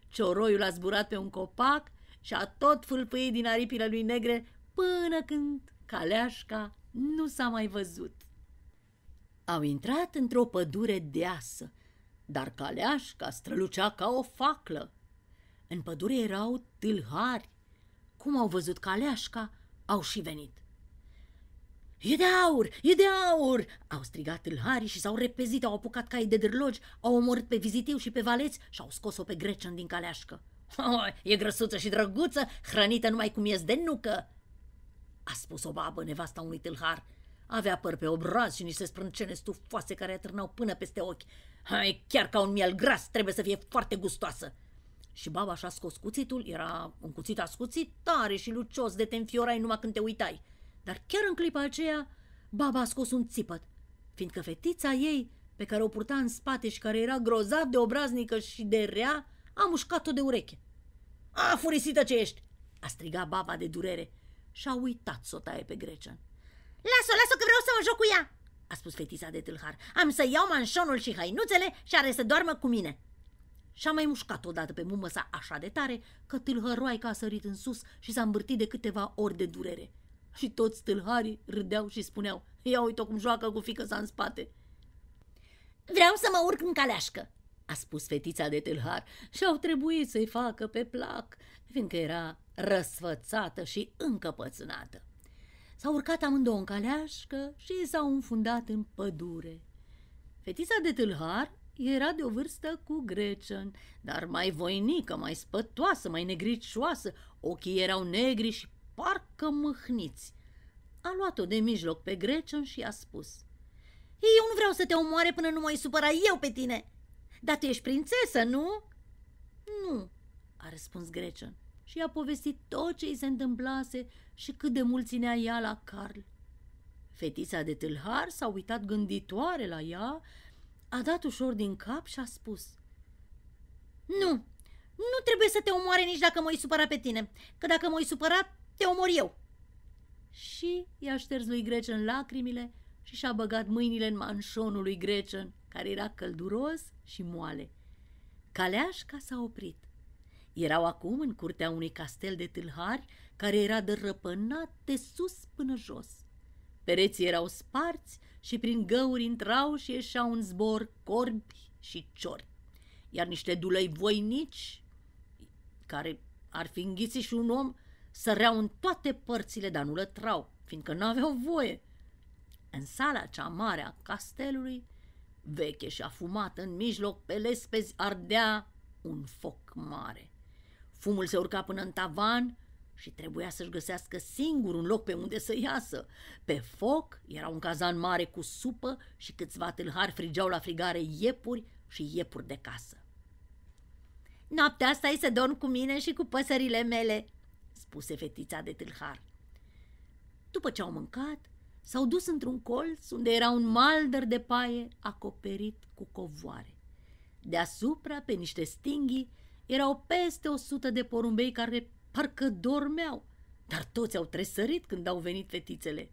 Cioroiul a zburat pe un copac, și a tot fâlpâit din aripile lui negre până când caleașca nu s-a mai văzut. Au intrat într-o pădure deasă, dar caleașca strălucea ca o faclă. În pădure erau tâlhari. Cum au văzut caleașca, au și venit. E de aur! E de aur! Au strigat tâlharii și s-au repezit, au apucat caii de drlogi, au omorât pe vizitiu și pe valeți și au scos-o pe grecian din caleașcă. Oh, e grăsuță și drăguță, hrănită numai cum ies de nucă, a spus o babă, nevasta unui tâlhar. Avea păr pe obraz și niște sprâncene stufoase care atârnau până peste ochi. Hai, chiar ca un miel gras, trebuie să fie foarte gustoasă. Și baba și-a scos cuțitul, era un cuțit ascuțit, tare și lucios, de te înfiorai numai când te uitai. Dar chiar în clipa aceea, baba a scos un țipăt, fiindcă fetița ei, pe care o purta în spate și care era grozav de obraznică și de rea, a mușcat-o de ureche. A, furisită ce ești! a strigat baba de durere și a uitat să o taie pe grecean. Lasă-o, lasă-o că vreau să mă joc cu ea, a spus fetița de tâlhar. Am să iau manșonul și hainuțele și are să doarmă cu mine. Și-a mai mușcat odată pe mumă sa așa de tare că tâlhăroaica a sărit în sus și s-a îmbârtit de câteva ori de durere. Și toți tâlharii râdeau și spuneau, ia uite cum joacă cu fică sa în spate. Vreau să mă urc în caleașcă, a spus fetița de tâlhar și au trebuit să-i facă pe plac, fiindcă era răsfățată și încăpățânată. S-au urcat amândouă în caleașcă și s-au înfundat în pădure. Fetița de tâlhar era de o vârstă cu Grecen, dar mai voinică, mai spătoasă, mai negricioasă, ochii erau negri și parcă mâhniți. A luat-o de mijloc pe Grecen și i-a spus – eu nu vreau să te omoare până nu mă supăra eu pe tine!" Dar tu ești prințesă, nu?" Nu," a răspuns Gretchen și i-a povestit tot ce îi se întâmplase și cât de mult ținea ea la Carl. Fetița de tâlhar s-a uitat gânditoare la ea, a dat ușor din cap și a spus Nu, nu trebuie să te omoare nici dacă mă-i supăra pe tine, că dacă mă-i supăra, te omor eu Și i-a șters lui Grecen lacrimile și și-a băgat mâinile în manșonul lui Grecen care era călduros și moale. Caleașca s-a oprit. Erau acum în curtea unui castel de tâlhari care era dărăpânat de sus până jos. Pereții erau sparți și prin găuri intrau și ieșeau în zbor corbi și ciori, iar niște dulăi voinici, care ar fi înghițit și un om, săreau în toate părțile, dar nu lătrau, fiindcă nu aveau voie. În sala cea mare a castelului veche și afumată în mijloc pe lespezi ardea un foc mare. Fumul se urca până în tavan și trebuia să-și găsească singur un loc pe unde să iasă. Pe foc era un cazan mare cu supă și câțiva tâlhari frigeau la frigare iepuri și iepuri de casă. Noaptea asta e să dorm cu mine și cu păsările mele, spuse fetița de tâlhar. După ce au mâncat, S-au dus într-un colț unde era un maldăr de paie acoperit cu covoare. Deasupra, pe niște stinghii, erau peste o sută de porumbei care parcă dormeau, dar toți au tresărit când au venit fetițele.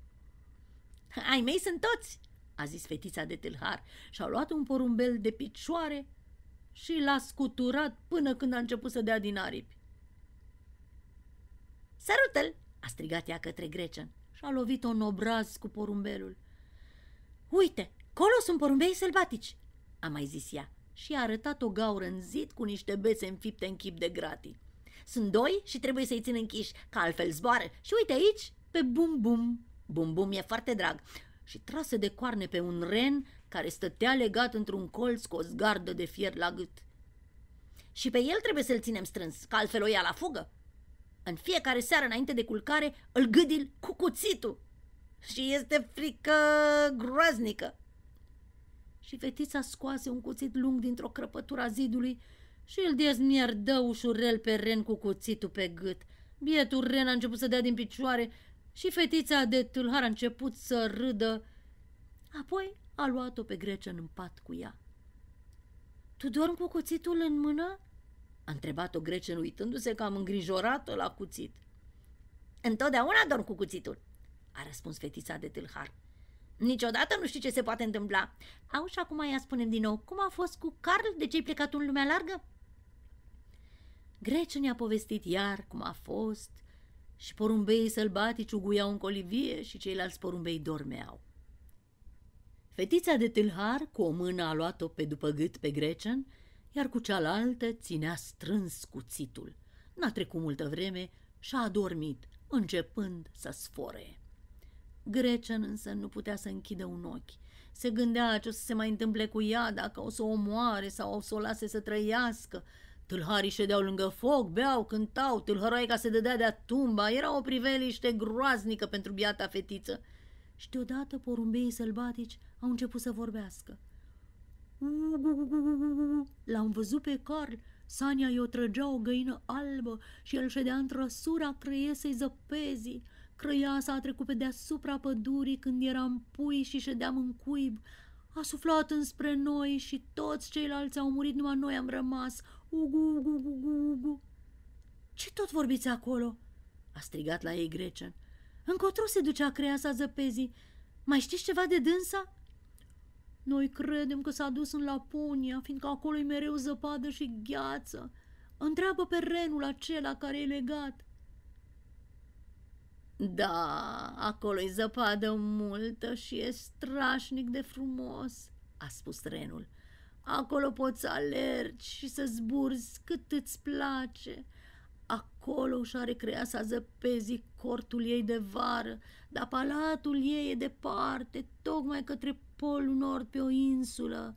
Ai mei sunt toți, a zis fetița de tâlhar și a luat un porumbel de picioare și l-a scuturat până când a început să dea din aripi. Sărută-l, a strigat ea către Grecen și a lovit-o în obraz cu porumbelul. Uite, colo sunt porumbei sălbatici, a mai zis ea și a arătat o gaură în zid cu niște bețe înfipte în chip de gratii. Sunt doi și trebuie să-i țin închiși, că altfel zboară. Și uite aici, pe bum bum. Bum bum e foarte drag. Și trase de coarne pe un ren care stătea legat într-un colț cu o zgardă de fier la gât. Și pe el trebuie să-l ținem strâns, că altfel o ia la fugă, în fiecare seară înainte de culcare îl gâdil cu cuțitul și este frică groaznică. Și fetița scoase un cuțit lung dintr-o crăpătură a zidului și îl dezmierdă ușurel pe Ren cu cuțitul pe gât. Bietul Ren a început să dea din picioare și fetița de tâlhar a început să râdă. Apoi a luat-o pe Grecen în pat cu ea. Tu dormi cu cuțitul în mână? A întrebat-o grecen uitându-se că am îngrijorat-o la cuțit. Întotdeauna dorm cu cuțitul, a răspuns fetița de tâlhar. Niciodată nu știi ce se poate întâmpla. Au și acum ea spunem din nou, cum a fost cu Carl, de ce ai plecat în lumea largă? Grecia ne a povestit iar cum a fost și porumbeii sălbatici uguiau în colivie și ceilalți porumbei dormeau. Fetița de tâlhar, cu o mână a luat-o pe după gât pe Grecian, iar cu cealaltă ținea strâns cuțitul. N-a trecut multă vreme și a adormit, începând să sfore. Grecian însă nu putea să închidă un ochi. Se gândea ce o să se mai întâmple cu ea, dacă o să o omoare sau o să o lase să trăiască. Tâlharii ședeau lângă foc, beau, cântau, tâlhăroaica se dădea de-a tumba, era o priveliște groaznică pentru biata fetiță. Și deodată porumbeii sălbatici au început să vorbească. L-am văzut pe Carl. Sania i-o trăgea o găină albă și el ședea în trăsura crăiesei zăpezii. Crăiasa a trecut pe deasupra pădurii când eram pui și ședeam în cuib. A suflat înspre noi și toți ceilalți au murit, numai noi am rămas. Ugu, ugu, ugu, ugu. Ce tot vorbiți acolo?" a strigat la ei Grecen. Încotro se ducea creasa zăpezii. Mai știți ceva de dânsa?" Noi credem că s-a dus în Laponia, fiindcă acolo e mereu zăpadă și gheață. Întreabă pe renul acela care e legat. Da, acolo e zăpadă multă și e strașnic de frumos, a spus renul. Acolo poți să alergi și să zburzi cât îți place. Acolo și are recreat să zăpezi cortul ei de vară, dar palatul ei e departe, tocmai către polul nord pe o insulă,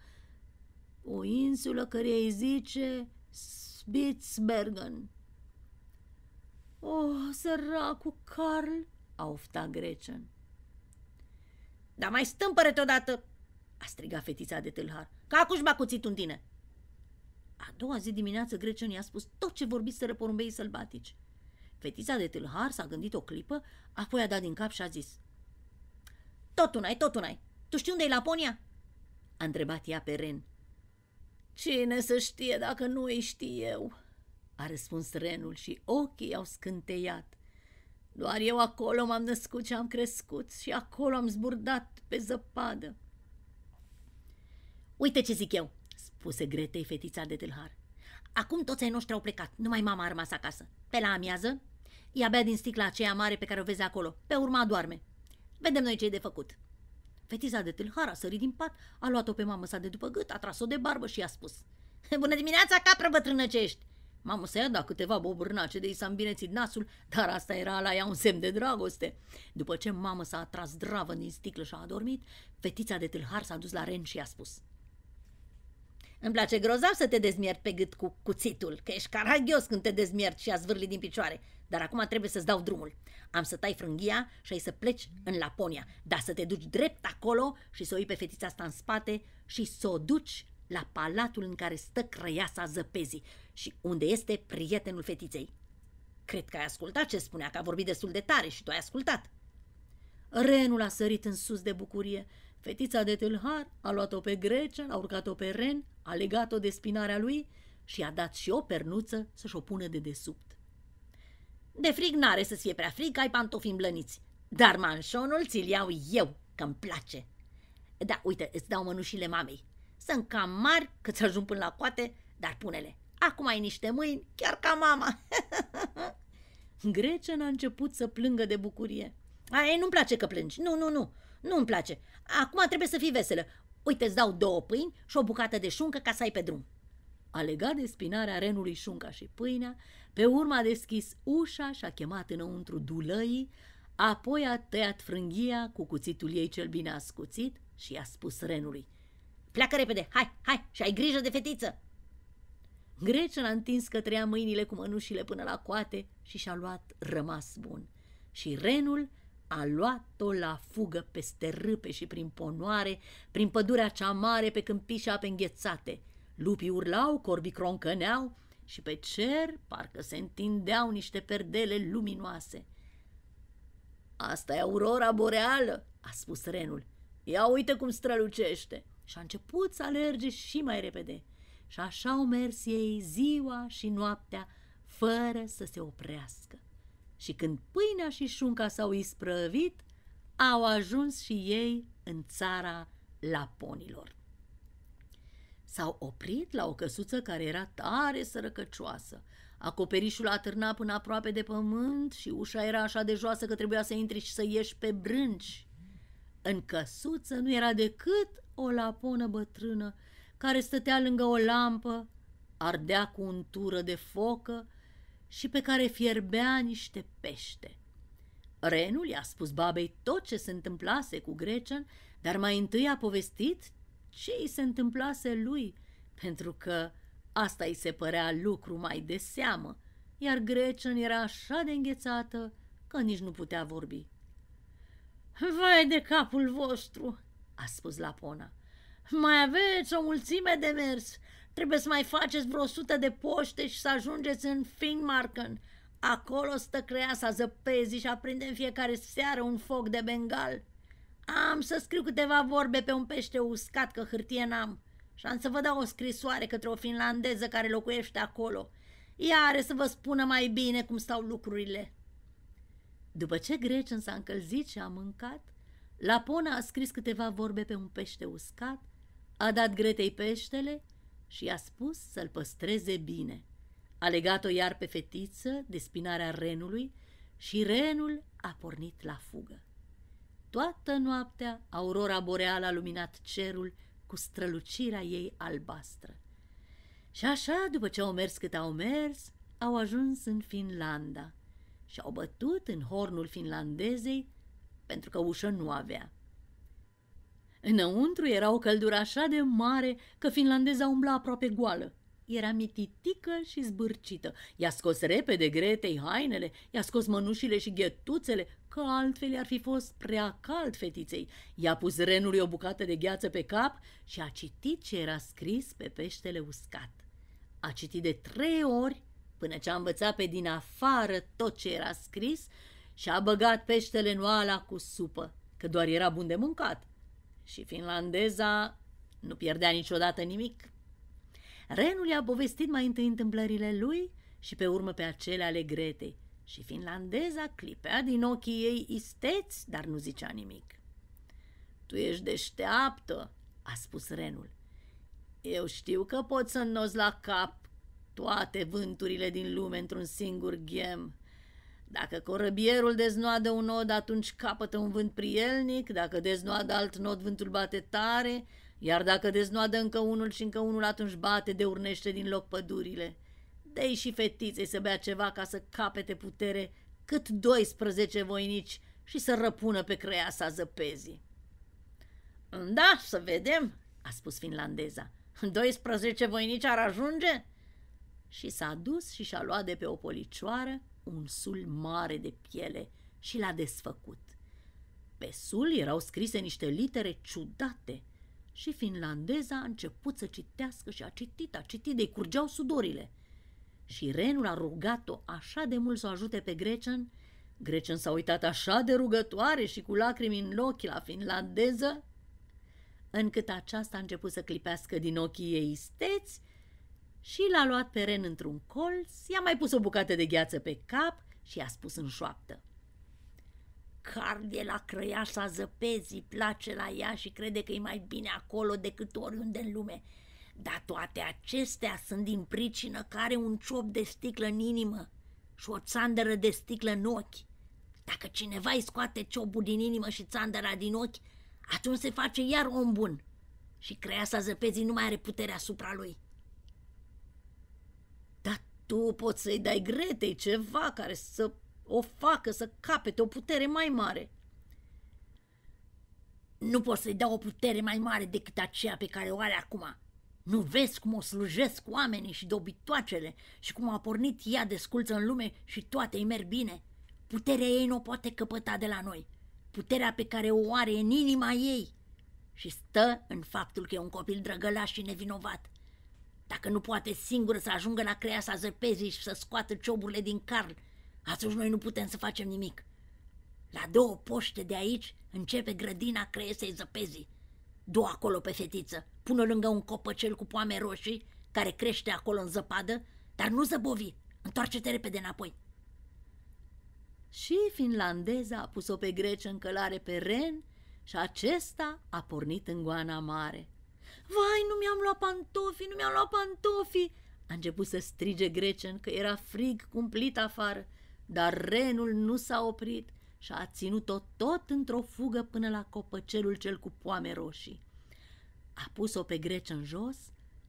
o insulă care îi zice Spitzbergen. Oh, săracul Carl, a oftat Grecen. Dar mai stâmpără-te odată, a strigat fetița de tâlhar, că acuși m-a cuțit un tine. A doua zi dimineață Grecen i-a spus tot ce vorbiseră porumbeii sălbatici. Fetița de tâlhar s-a gândit o clipă, apoi a dat din cap și a zis Tot una tot una tu știi unde e Laponia?" a întrebat ea pe Ren. Cine să știe dacă nu îi știu eu?" a răspuns Renul și ochii au scânteiat. Doar eu acolo m-am născut și am crescut și acolo am zburdat pe zăpadă. Uite ce zic eu, spuse Gretei fetița de tâlhar. Acum toți ai noștri au plecat, numai mama a rămas acasă. Pe la amiază, ea bea din sticla aceea mare pe care o vezi acolo. Pe urma doarme. Vedem noi ce e de făcut. Fetița de tâlhar a sărit din pat, a luat-o pe mamă sa de după gât, a tras-o de barbă și i-a spus Bună dimineața, capră bătrână ce ești! Mamă să ia da câteva bobârnace de i s-a îmbinețit nasul, dar asta era la ea un semn de dragoste. După ce mamă s-a atras dravă din sticlă și a adormit, fetița de tâlhar s-a dus la Ren și i-a spus Îmi place grozav să te dezmiert pe gât cu cuțitul, că ești caragios când te dezmiert și a zvârli din picioare dar acum trebuie să-ți dau drumul. Am să tai frânghia și ai să pleci în Laponia, dar să te duci drept acolo și să o iei pe fetița asta în spate și să o duci la palatul în care stă crăiasa zăpezii și unde este prietenul fetiței. Cred că ai ascultat ce spunea, că a vorbit destul de tare și tu ai ascultat. Renul a sărit în sus de bucurie. Fetița de tâlhar a luat-o pe Grecia, a urcat-o pe Ren, a legat-o de spinarea lui și a dat și o pernuță să-și o pună de desubt. De frig n-are să-ți fie prea frig, ai pantofi îmblăniți. Dar manșonul ți-l iau eu, că-mi place. Da, uite, îți dau mănușile mamei. Sunt cam mari, că ți ajung până la coate, dar pune-le. Acum ai niște mâini, chiar ca mama. Grecen a început să plângă de bucurie. Ai, nu-mi place că plângi. Nu, nu, nu. Nu-mi place. Acum trebuie să fii veselă. Uite, îți dau două pâini și o bucată de șuncă ca să ai pe drum. A legat de spinarea renului șunca și pâinea, pe urmă a deschis ușa și a chemat înăuntru dulăii, apoi a tăiat frânghia cu cuțitul ei cel bine ascuțit și i-a spus renului. Pleacă repede, hai, hai și ai grijă de fetiță! Grecia a întins către ea mâinile cu mănușile până la coate și și-a luat rămas bun. Și renul a luat-o la fugă peste râpe și prin ponoare, prin pădurea cea mare, pe câmpii și ape înghețate. Lupii urlau, corbii croncăneau, și pe cer parcă se întindeau niște perdele luminoase. Asta e aurora boreală, a spus renul. Ia uite cum strălucește! Și a început să alerge și mai repede. Și așa au mers ei ziua și noaptea, fără să se oprească. Și când pâinea și șunca s-au isprăvit, au ajuns și ei în țara laponilor. S-au oprit la o căsuță care era tare sărăcăcioasă. Acoperișul atârna până aproape de pământ și ușa era așa de joasă că trebuia să intri și să ieși pe brânci. În căsuță nu era decât o laponă bătrână care stătea lângă o lampă, ardea cu un tură de focă și pe care fierbea niște pește. Renul i-a spus babei tot ce se întâmplase cu Grecian, dar mai întâi a povestit ce îi se întâmplase lui, pentru că asta îi se părea lucru mai de seamă, iar Grecian era așa de înghețată că nici nu putea vorbi. Vai de capul vostru, a spus Lapona. Mai aveți o mulțime de mers. Trebuie să mai faceți vreo sută de poște și să ajungeți în Finmarken. Acolo stă creasa zăpezii și aprinde în fiecare seară un foc de bengal. Am să scriu câteva vorbe pe un pește uscat, că hârtie n-am. Și am să vă dau o scrisoare către o finlandeză care locuiește acolo. Ea are să vă spună mai bine cum stau lucrurile. După ce Grecen s-a încălzit și a mâncat, Lapona a scris câteva vorbe pe un pește uscat, a dat Gretei peștele și i-a spus să-l păstreze bine. A legat-o iar pe fetiță de spinarea renului și renul a pornit la fugă. Toată noaptea, aurora boreală a luminat cerul cu strălucirea ei albastră. Și așa, după ce au mers cât au mers, au ajuns în Finlanda și au bătut în hornul finlandezei pentru că ușă nu avea. Înăuntru era o căldură așa de mare că finlandeza umbla aproape goală. Era mititică și zbârcită. I-a scos repede Gretei hainele, i-a scos mănușile și ghetuțele, că altfel ar fi fost prea cald fetiței. I-a pus renului o bucată de gheață pe cap și a citit ce era scris pe peștele uscat. A citit de trei ori până ce a învățat pe din afară tot ce era scris și a băgat peștele în oala cu supă, că doar era bun de mâncat. Și finlandeza nu pierdea niciodată nimic Renul i-a povestit mai întâi întâmplările lui și pe urmă pe acele ale Gretei și finlandeza clipea din ochii ei isteți, dar nu zicea nimic. Tu ești deșteaptă, a spus Renul. Eu știu că pot să înnoz la cap toate vânturile din lume într-un singur ghem. Dacă corăbierul deznoadă un nod, atunci capătă un vânt prielnic, dacă deznoadă alt nod, vântul bate tare, iar dacă deznoadă încă unul și încă unul, atunci bate de urnește din loc pădurile. Dei și fetiței să bea ceva ca să capete putere cât 12 voinici și să răpună pe creasa zăpezii. Da, să vedem, a spus finlandeza. 12 voinici ar ajunge? Și s-a dus și și-a luat de pe o policioară un sul mare de piele și l-a desfăcut. Pe sul erau scrise niște litere ciudate – și finlandeza a început să citească și a citit, a citit, de curgeau sudorile. Și Renul a rugat-o așa de mult să o ajute pe Grecen, Grecen s-a uitat așa de rugătoare și cu lacrimi în ochi la finlandeză, încât aceasta a început să clipească din ochii ei steți și l-a luat pe Ren într-un colț, i-a mai pus o bucată de gheață pe cap și i-a spus în șoaptă măcar de la crăiasa zăpezii place la ea și crede că e mai bine acolo decât oriunde în lume. Dar toate acestea sunt din pricină că are un ciop de sticlă în inimă și o țandără de sticlă în ochi. Dacă cineva îi scoate ciobul din inimă și țandăra din ochi, atunci se face iar om bun și creasa zăpezii nu mai are putere asupra lui. Dar tu poți să-i dai gretei ceva care să o facă să capete o putere mai mare. Nu pot să-i dau o putere mai mare decât aceea pe care o are acum. Nu vezi cum o slujesc oamenii și dobitoacele și cum a pornit ea de sculță în lume și toate îi merg bine? Puterea ei nu o poate căpăta de la noi. Puterea pe care o are în inima ei și stă în faptul că e un copil drăgălaș și nevinovat. Dacă nu poate singură să ajungă la creasa zăpezii și să scoată cioburile din carl atunci noi nu putem să facem nimic. La două poște de aici începe grădina creesei zăpezii. Du acolo pe fetiță, pune lângă un copăcel cu poame roșii, care crește acolo în zăpadă, dar nu zăbovi, întoarce-te repede înapoi. Și finlandeza a pus-o pe grece în călare pe ren și acesta a pornit în goana mare. Vai, nu mi-am luat pantofi, nu mi-am luat pantofi! A început să strige Grecen că era frig cumplit afară dar renul nu s-a oprit și a ținut-o tot într-o fugă până la copăcelul cel cu poame roșii. A pus-o pe grece în jos,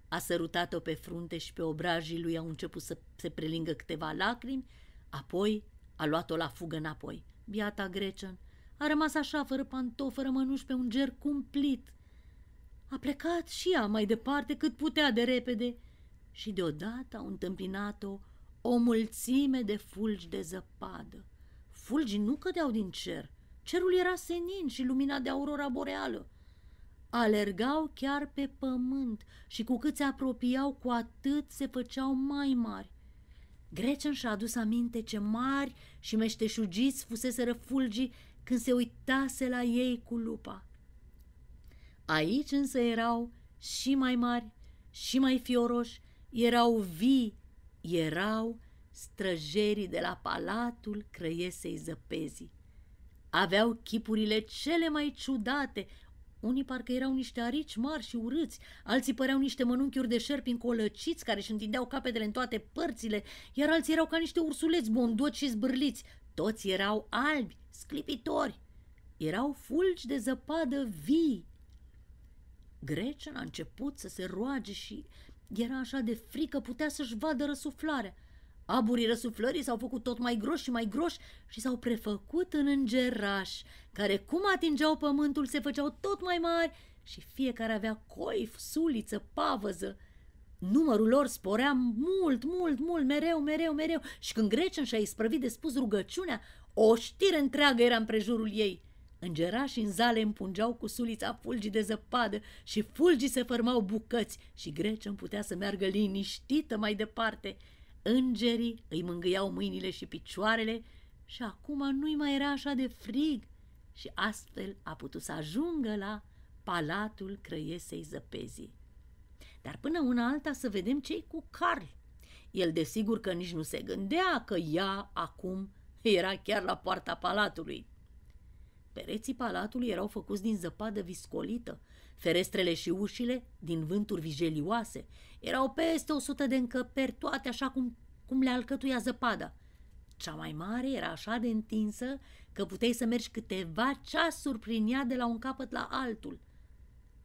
a sărutat-o pe frunte și pe obrajii lui au început să se prelingă câteva lacrimi, apoi a luat-o la fugă înapoi. Biata Grecen a rămas așa, fără pantofi, fără mănuși, pe un ger cumplit. A plecat și ea mai departe cât putea de repede și deodată au întâmpinat-o o mulțime de fulgi de zăpadă. Fulgii nu cădeau din cer. Cerul era senin și lumina de aurora boreală. Alergau chiar pe pământ și cu cât se apropiau, cu atât se făceau mai mari. Grecian și-a adus aminte ce mari și meșteșugiți fuseseră fulgii când se uitase la ei cu lupa. Aici însă erau și mai mari, și mai fioroși, erau vii erau străjerii de la palatul Crăiesei Zăpezii. Aveau chipurile cele mai ciudate, unii parcă erau niște arici mari și urâți, alții păreau niște mănunchiuri de șerpi încolăciți care își întindeau capetele în toate părțile, iar alții erau ca niște ursuleți bondoci și zbârliți. Toți erau albi, sclipitori. Erau fulgi de zăpadă vii. Grecen a început să se roage și era așa de frică, putea să-și vadă răsuflarea. Aburii răsuflării s-au făcut tot mai groși și mai groși și s-au prefăcut în îngerași, care cum atingeau pământul se făceau tot mai mari și fiecare avea coif, suliță, pavăză. Numărul lor sporea mult, mult, mult, mereu, mereu, mereu și când grecian și-a isprăvit de spus rugăciunea, o știre întreagă era în prejurul ei – Îngerașii în zale împungeau cu sulița fulgii de zăpadă și fulgii se formau bucăți și Grecem putea să meargă liniștită mai departe. Îngerii îi mângâiau mâinile și picioarele și acum nu-i mai era așa de frig și astfel a putut să ajungă la palatul crăiesei zăpezii. Dar până una alta să vedem ce cu Carl. El desigur că nici nu se gândea că ea acum era chiar la poarta palatului. Pereții palatului erau făcuți din zăpadă viscolită, ferestrele și ușile din vânturi vijelioase. Erau peste o sută de încăperi, toate așa cum, cum le alcătuia zăpada. Cea mai mare era așa de întinsă că puteai să mergi câteva ceasuri prin ea de la un capăt la altul.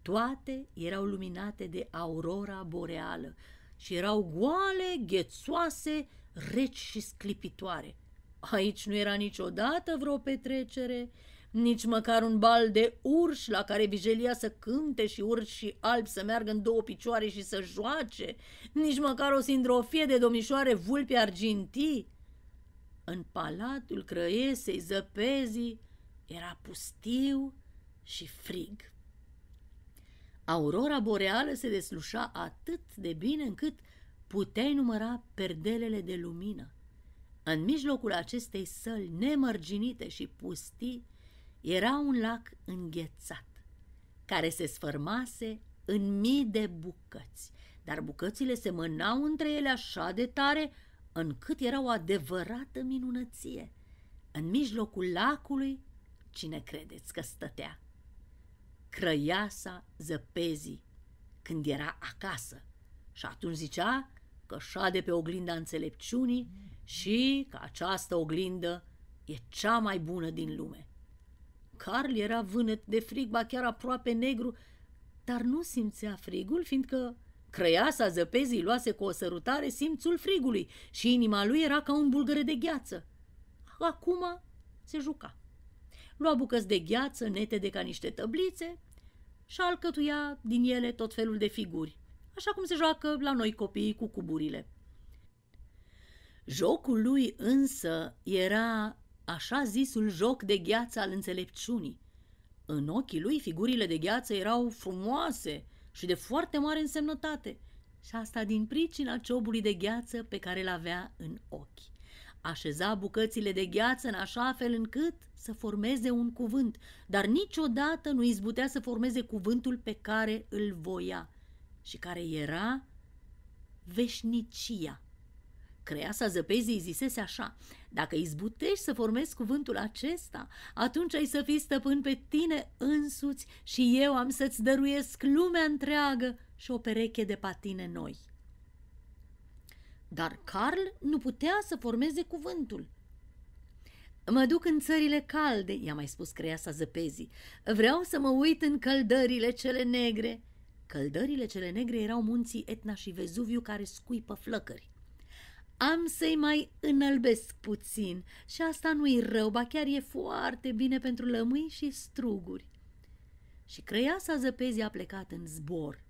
Toate erau luminate de aurora boreală și erau goale, ghețoase, reci și sclipitoare. Aici nu era niciodată vreo petrecere, nici măcar un bal de urși la care vijelia să cânte și urși și albi să meargă în două picioare și să joace, nici măcar o sindrofie de domnișoare vulpi argintii. În palatul crăiesei zăpezii era pustiu și frig. Aurora boreală se deslușa atât de bine încât puteai număra perdelele de lumină. În mijlocul acestei săli nemărginite și pustii, era un lac înghețat, care se sfârmase în mii de bucăți, dar bucățile se mânau între ele așa de tare încât era o adevărată minunăție. În mijlocul lacului, cine credeți că stătea? Crăiasa zăpezii, când era acasă. Și atunci zicea că șade pe oglinda înțelepciunii și că această oglindă e cea mai bună din lume. Carl era vânăt de frig, ba chiar aproape negru, dar nu simțea frigul, fiindcă crăiasa zăpezii luase cu o sărutare simțul frigului și inima lui era ca un bulgăre de gheață. Acum se juca. Lua bucăți de gheață, de ca niște tăblițe, și alcătuia din ele tot felul de figuri, așa cum se joacă la noi copiii cu cuburile. Jocul lui însă era așa zisul joc de gheață al înțelepciunii. În ochii lui figurile de gheață erau frumoase și de foarte mare însemnătate și asta din pricina ciobului de gheață pe care îl avea în ochi. Așeza bucățile de gheață în așa fel încât să formeze un cuvânt, dar niciodată nu izbutea să formeze cuvântul pe care îl voia și care era veșnicia. Creasa zăpezii zisese așa, dacă izbutești să formezi cuvântul acesta, atunci ai să fii stăpân pe tine însuți și eu am să-ți dăruiesc lumea întreagă și o pereche de patine noi. Dar Carl nu putea să formeze cuvântul. Mă duc în țările calde, i-a mai spus creasa zăpezii. Vreau să mă uit în căldările cele negre. Căldările cele negre erau munții Etna și Vezuviu care scuipă flăcări. Am să-i mai înălbesc puțin și asta nu-i rău, ba chiar e foarte bine pentru lămâi și struguri. Și creiasa zăpezii a plecat în zbor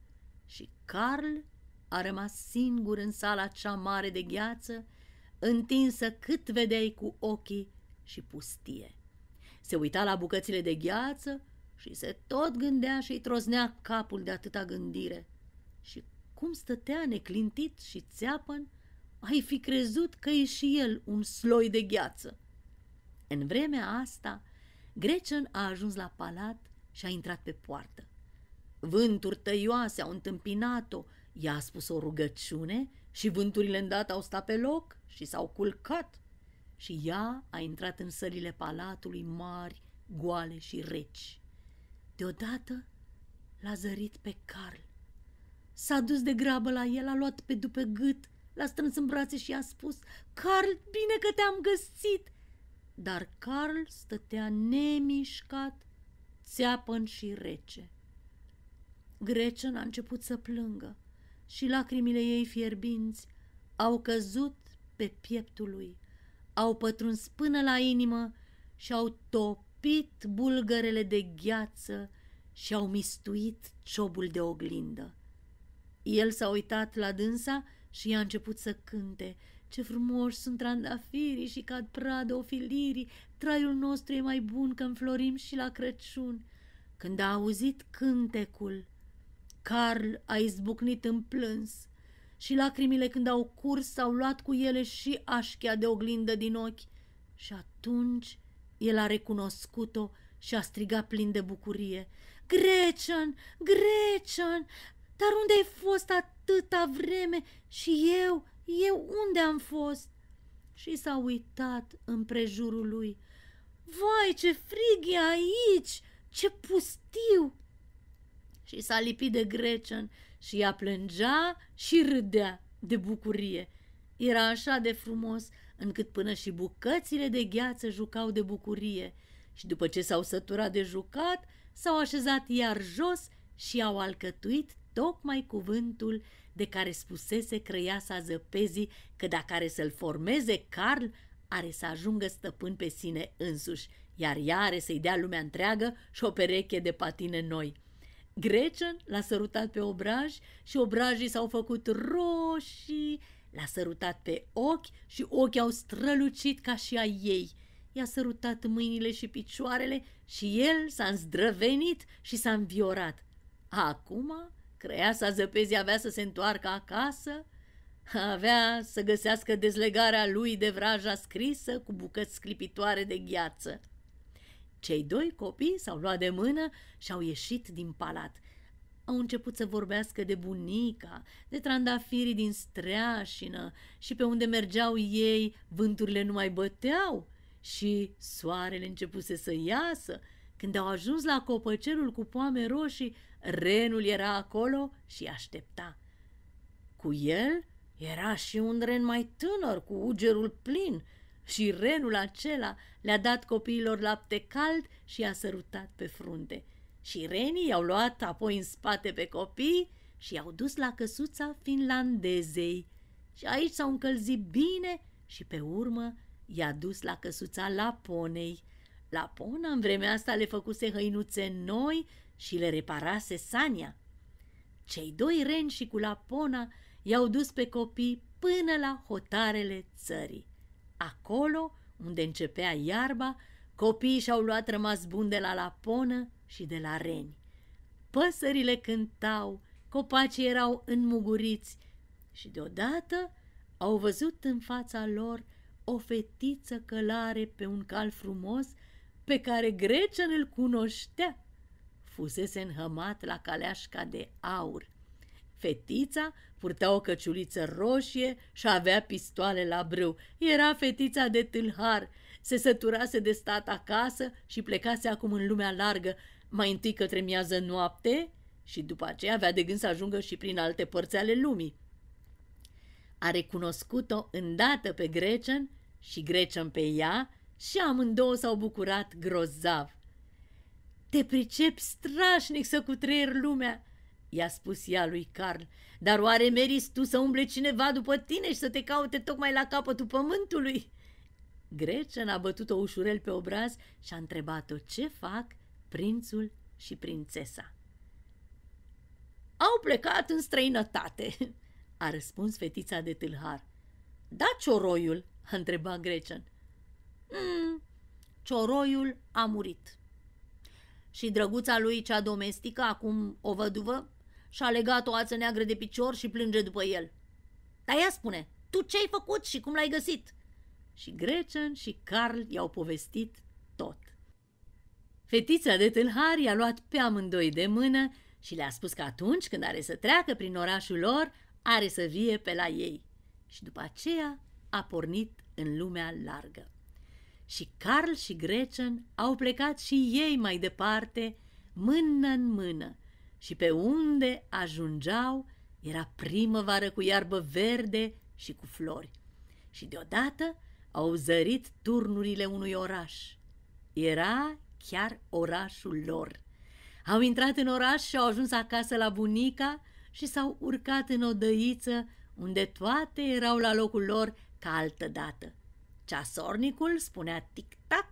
și Carl a rămas singur în sala cea mare de gheață, întinsă cât vedeai cu ochii și pustie. Se uita la bucățile de gheață și se tot gândea și i troznea capul de atâta gândire. Și cum stătea neclintit și țeapăn, ai fi crezut că e și el un sloi de gheață. În vremea asta, Grecian a ajuns la palat și a intrat pe poartă. Vânturi tăioase au întâmpinat-o, ea a spus o rugăciune și vânturile îndată au stat pe loc și s-au culcat. Și ea a intrat în sălile palatului mari, goale și reci. Deodată l-a zărit pe Carl. S-a dus de grabă la el, a luat pe după gât L-a strâns în brațe și i-a spus, Carl, bine că te-am găsit! Dar Carl stătea nemișcat, țeapăn și rece. Grecen a început să plângă și lacrimile ei fierbinți au căzut pe pieptul lui, au pătruns până la inimă și au topit bulgărele de gheață și au mistuit ciobul de oglindă. El s-a uitat la dânsa și a început să cânte. Ce frumoși sunt trandafirii și cad pradă ofilirii, traiul nostru e mai bun că înflorim și la Crăciun. Când a auzit cântecul, Carl a izbucnit în plâns și lacrimile când au curs s-au luat cu ele și așchea de oglindă din ochi. Și atunci el a recunoscut-o și a strigat plin de bucurie. Grecian, Grecian, dar unde ai fost atâta vreme și eu, eu unde am fost? Și s-a uitat împrejurul lui. Vai, ce frig e aici! Ce pustiu! Și s-a lipit de Grecen și ea plângea și râdea de bucurie. Era așa de frumos încât până și bucățile de gheață jucau de bucurie și după ce s-au săturat de jucat, s-au așezat iar jos și au alcătuit tocmai cuvântul de care spusese crăiasa zăpezii că dacă are să-l formeze Carl, are să ajungă stăpân pe sine însuși, iar ea are să-i dea lumea întreagă și o pereche de patine noi. Grecian l-a sărutat pe obraj și obrajii s-au făcut roșii, l-a sărutat pe ochi și ochii au strălucit ca și a ei. I-a sărutat mâinile și picioarele și el s-a îndrăvenit și s-a înviorat. Acum Creasa zăpezii avea să se întoarcă acasă, avea să găsească dezlegarea lui de vraja scrisă cu bucăți sclipitoare de gheață. Cei doi copii s-au luat de mână și au ieșit din palat. Au început să vorbească de bunica, de trandafirii din streașină și pe unde mergeau ei vânturile nu mai băteau și soarele începuse să iasă când au ajuns la copăcelul cu poame roșii, renul era acolo și aștepta. Cu el era și un ren mai tânăr, cu ugerul plin, și renul acela le-a dat copiilor lapte cald și i-a sărutat pe frunte. Și renii i-au luat apoi în spate pe copii și i-au dus la căsuța finlandezei. Și aici s-au încălzit bine și pe urmă i-a dus la căsuța Laponei, Lapona în vremea asta le făcuse hăinuțe noi și le reparase Sania. Cei doi reni și cu Lapona i-au dus pe copii până la hotarele țării. Acolo, unde începea iarba, copiii și-au luat rămas bun de la Lapona și de la reni. Păsările cântau, copacii erau înmuguriți și deodată au văzut în fața lor o fetiță călare pe un cal frumos pe care Grecen îl cunoștea. Fusese înhămat la caleașca de aur. Fetița purta o căciuliță roșie și avea pistoale la brâu. Era fetița de tâlhar. Se săturase de stat acasă și plecase acum în lumea largă, mai întâi către miază noapte și după aceea avea de gând să ajungă și prin alte părți ale lumii. A recunoscut-o îndată pe Grecian și Grecian pe ea, și amândouă s-au bucurat grozav. Te pricep strașnic să cutreier lumea, i-a spus ea lui Carl, dar oare meriți tu să umble cineva după tine și să te caute tocmai la capătul pământului? Grecen a bătut-o ușurel pe obraz și a întrebat-o ce fac prințul și prințesa. Au plecat în străinătate, a răspuns fetița de tâlhar. Da cioroiul, a întrebat Grecian. Mm, cioroiul a murit. Și drăguța lui cea domestică, acum o văduvă, și-a legat o ață neagră de picior și plânge după el. Dar ea spune, tu ce-ai făcut și cum l-ai găsit? Și Grecen și Carl i-au povestit tot. Fetița de tâlhar i-a luat pe amândoi de mână și le-a spus că atunci când are să treacă prin orașul lor, are să vie pe la ei. Și după aceea a pornit în lumea largă și Carl și Gretchen au plecat și ei mai departe, mână în mână, și pe unde ajungeau era primăvară cu iarbă verde și cu flori. Și deodată au zărit turnurile unui oraș. Era chiar orașul lor. Au intrat în oraș și au ajuns acasă la bunica și s-au urcat în o dăiță unde toate erau la locul lor ca altă dată. Ceasornicul spunea tic-tac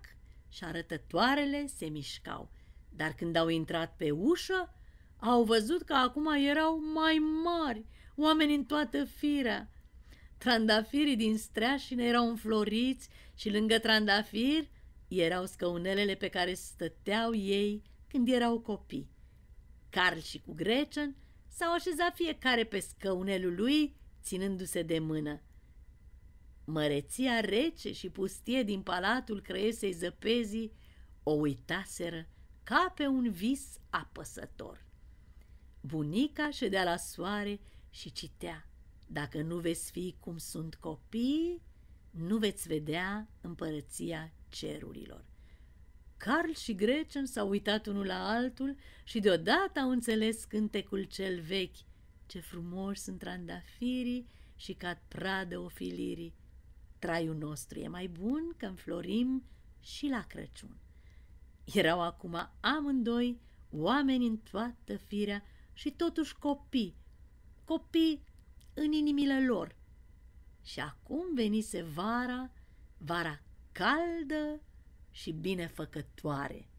și arătătoarele se mișcau, dar când au intrat pe ușă, au văzut că acum erau mai mari, oameni în toată firea. Trandafirii din streașină erau înfloriți și lângă trandafiri erau scăunelele pe care stăteau ei când erau copii. Carl și cu Grecen s-au așezat fiecare pe scăunelul lui, ținându-se de mână. Măreția rece și pustie din palatul creesei zăpezii o uitaseră ca pe un vis apăsător. Bunica ședea la soare și citea, Dacă nu veți fi cum sunt copii, nu veți vedea împărăția cerurilor. Carl și Grecian s-au uitat unul la altul și deodată au înțeles cântecul cel vechi. Ce frumoși sunt trandafirii și cad pradă ofilirii. Traiul nostru e mai bun că înflorim și la Crăciun. Erau acum amândoi oameni în toată firea și totuși copii, copii în inimile lor. Și acum venise vara, vara caldă și binefăcătoare.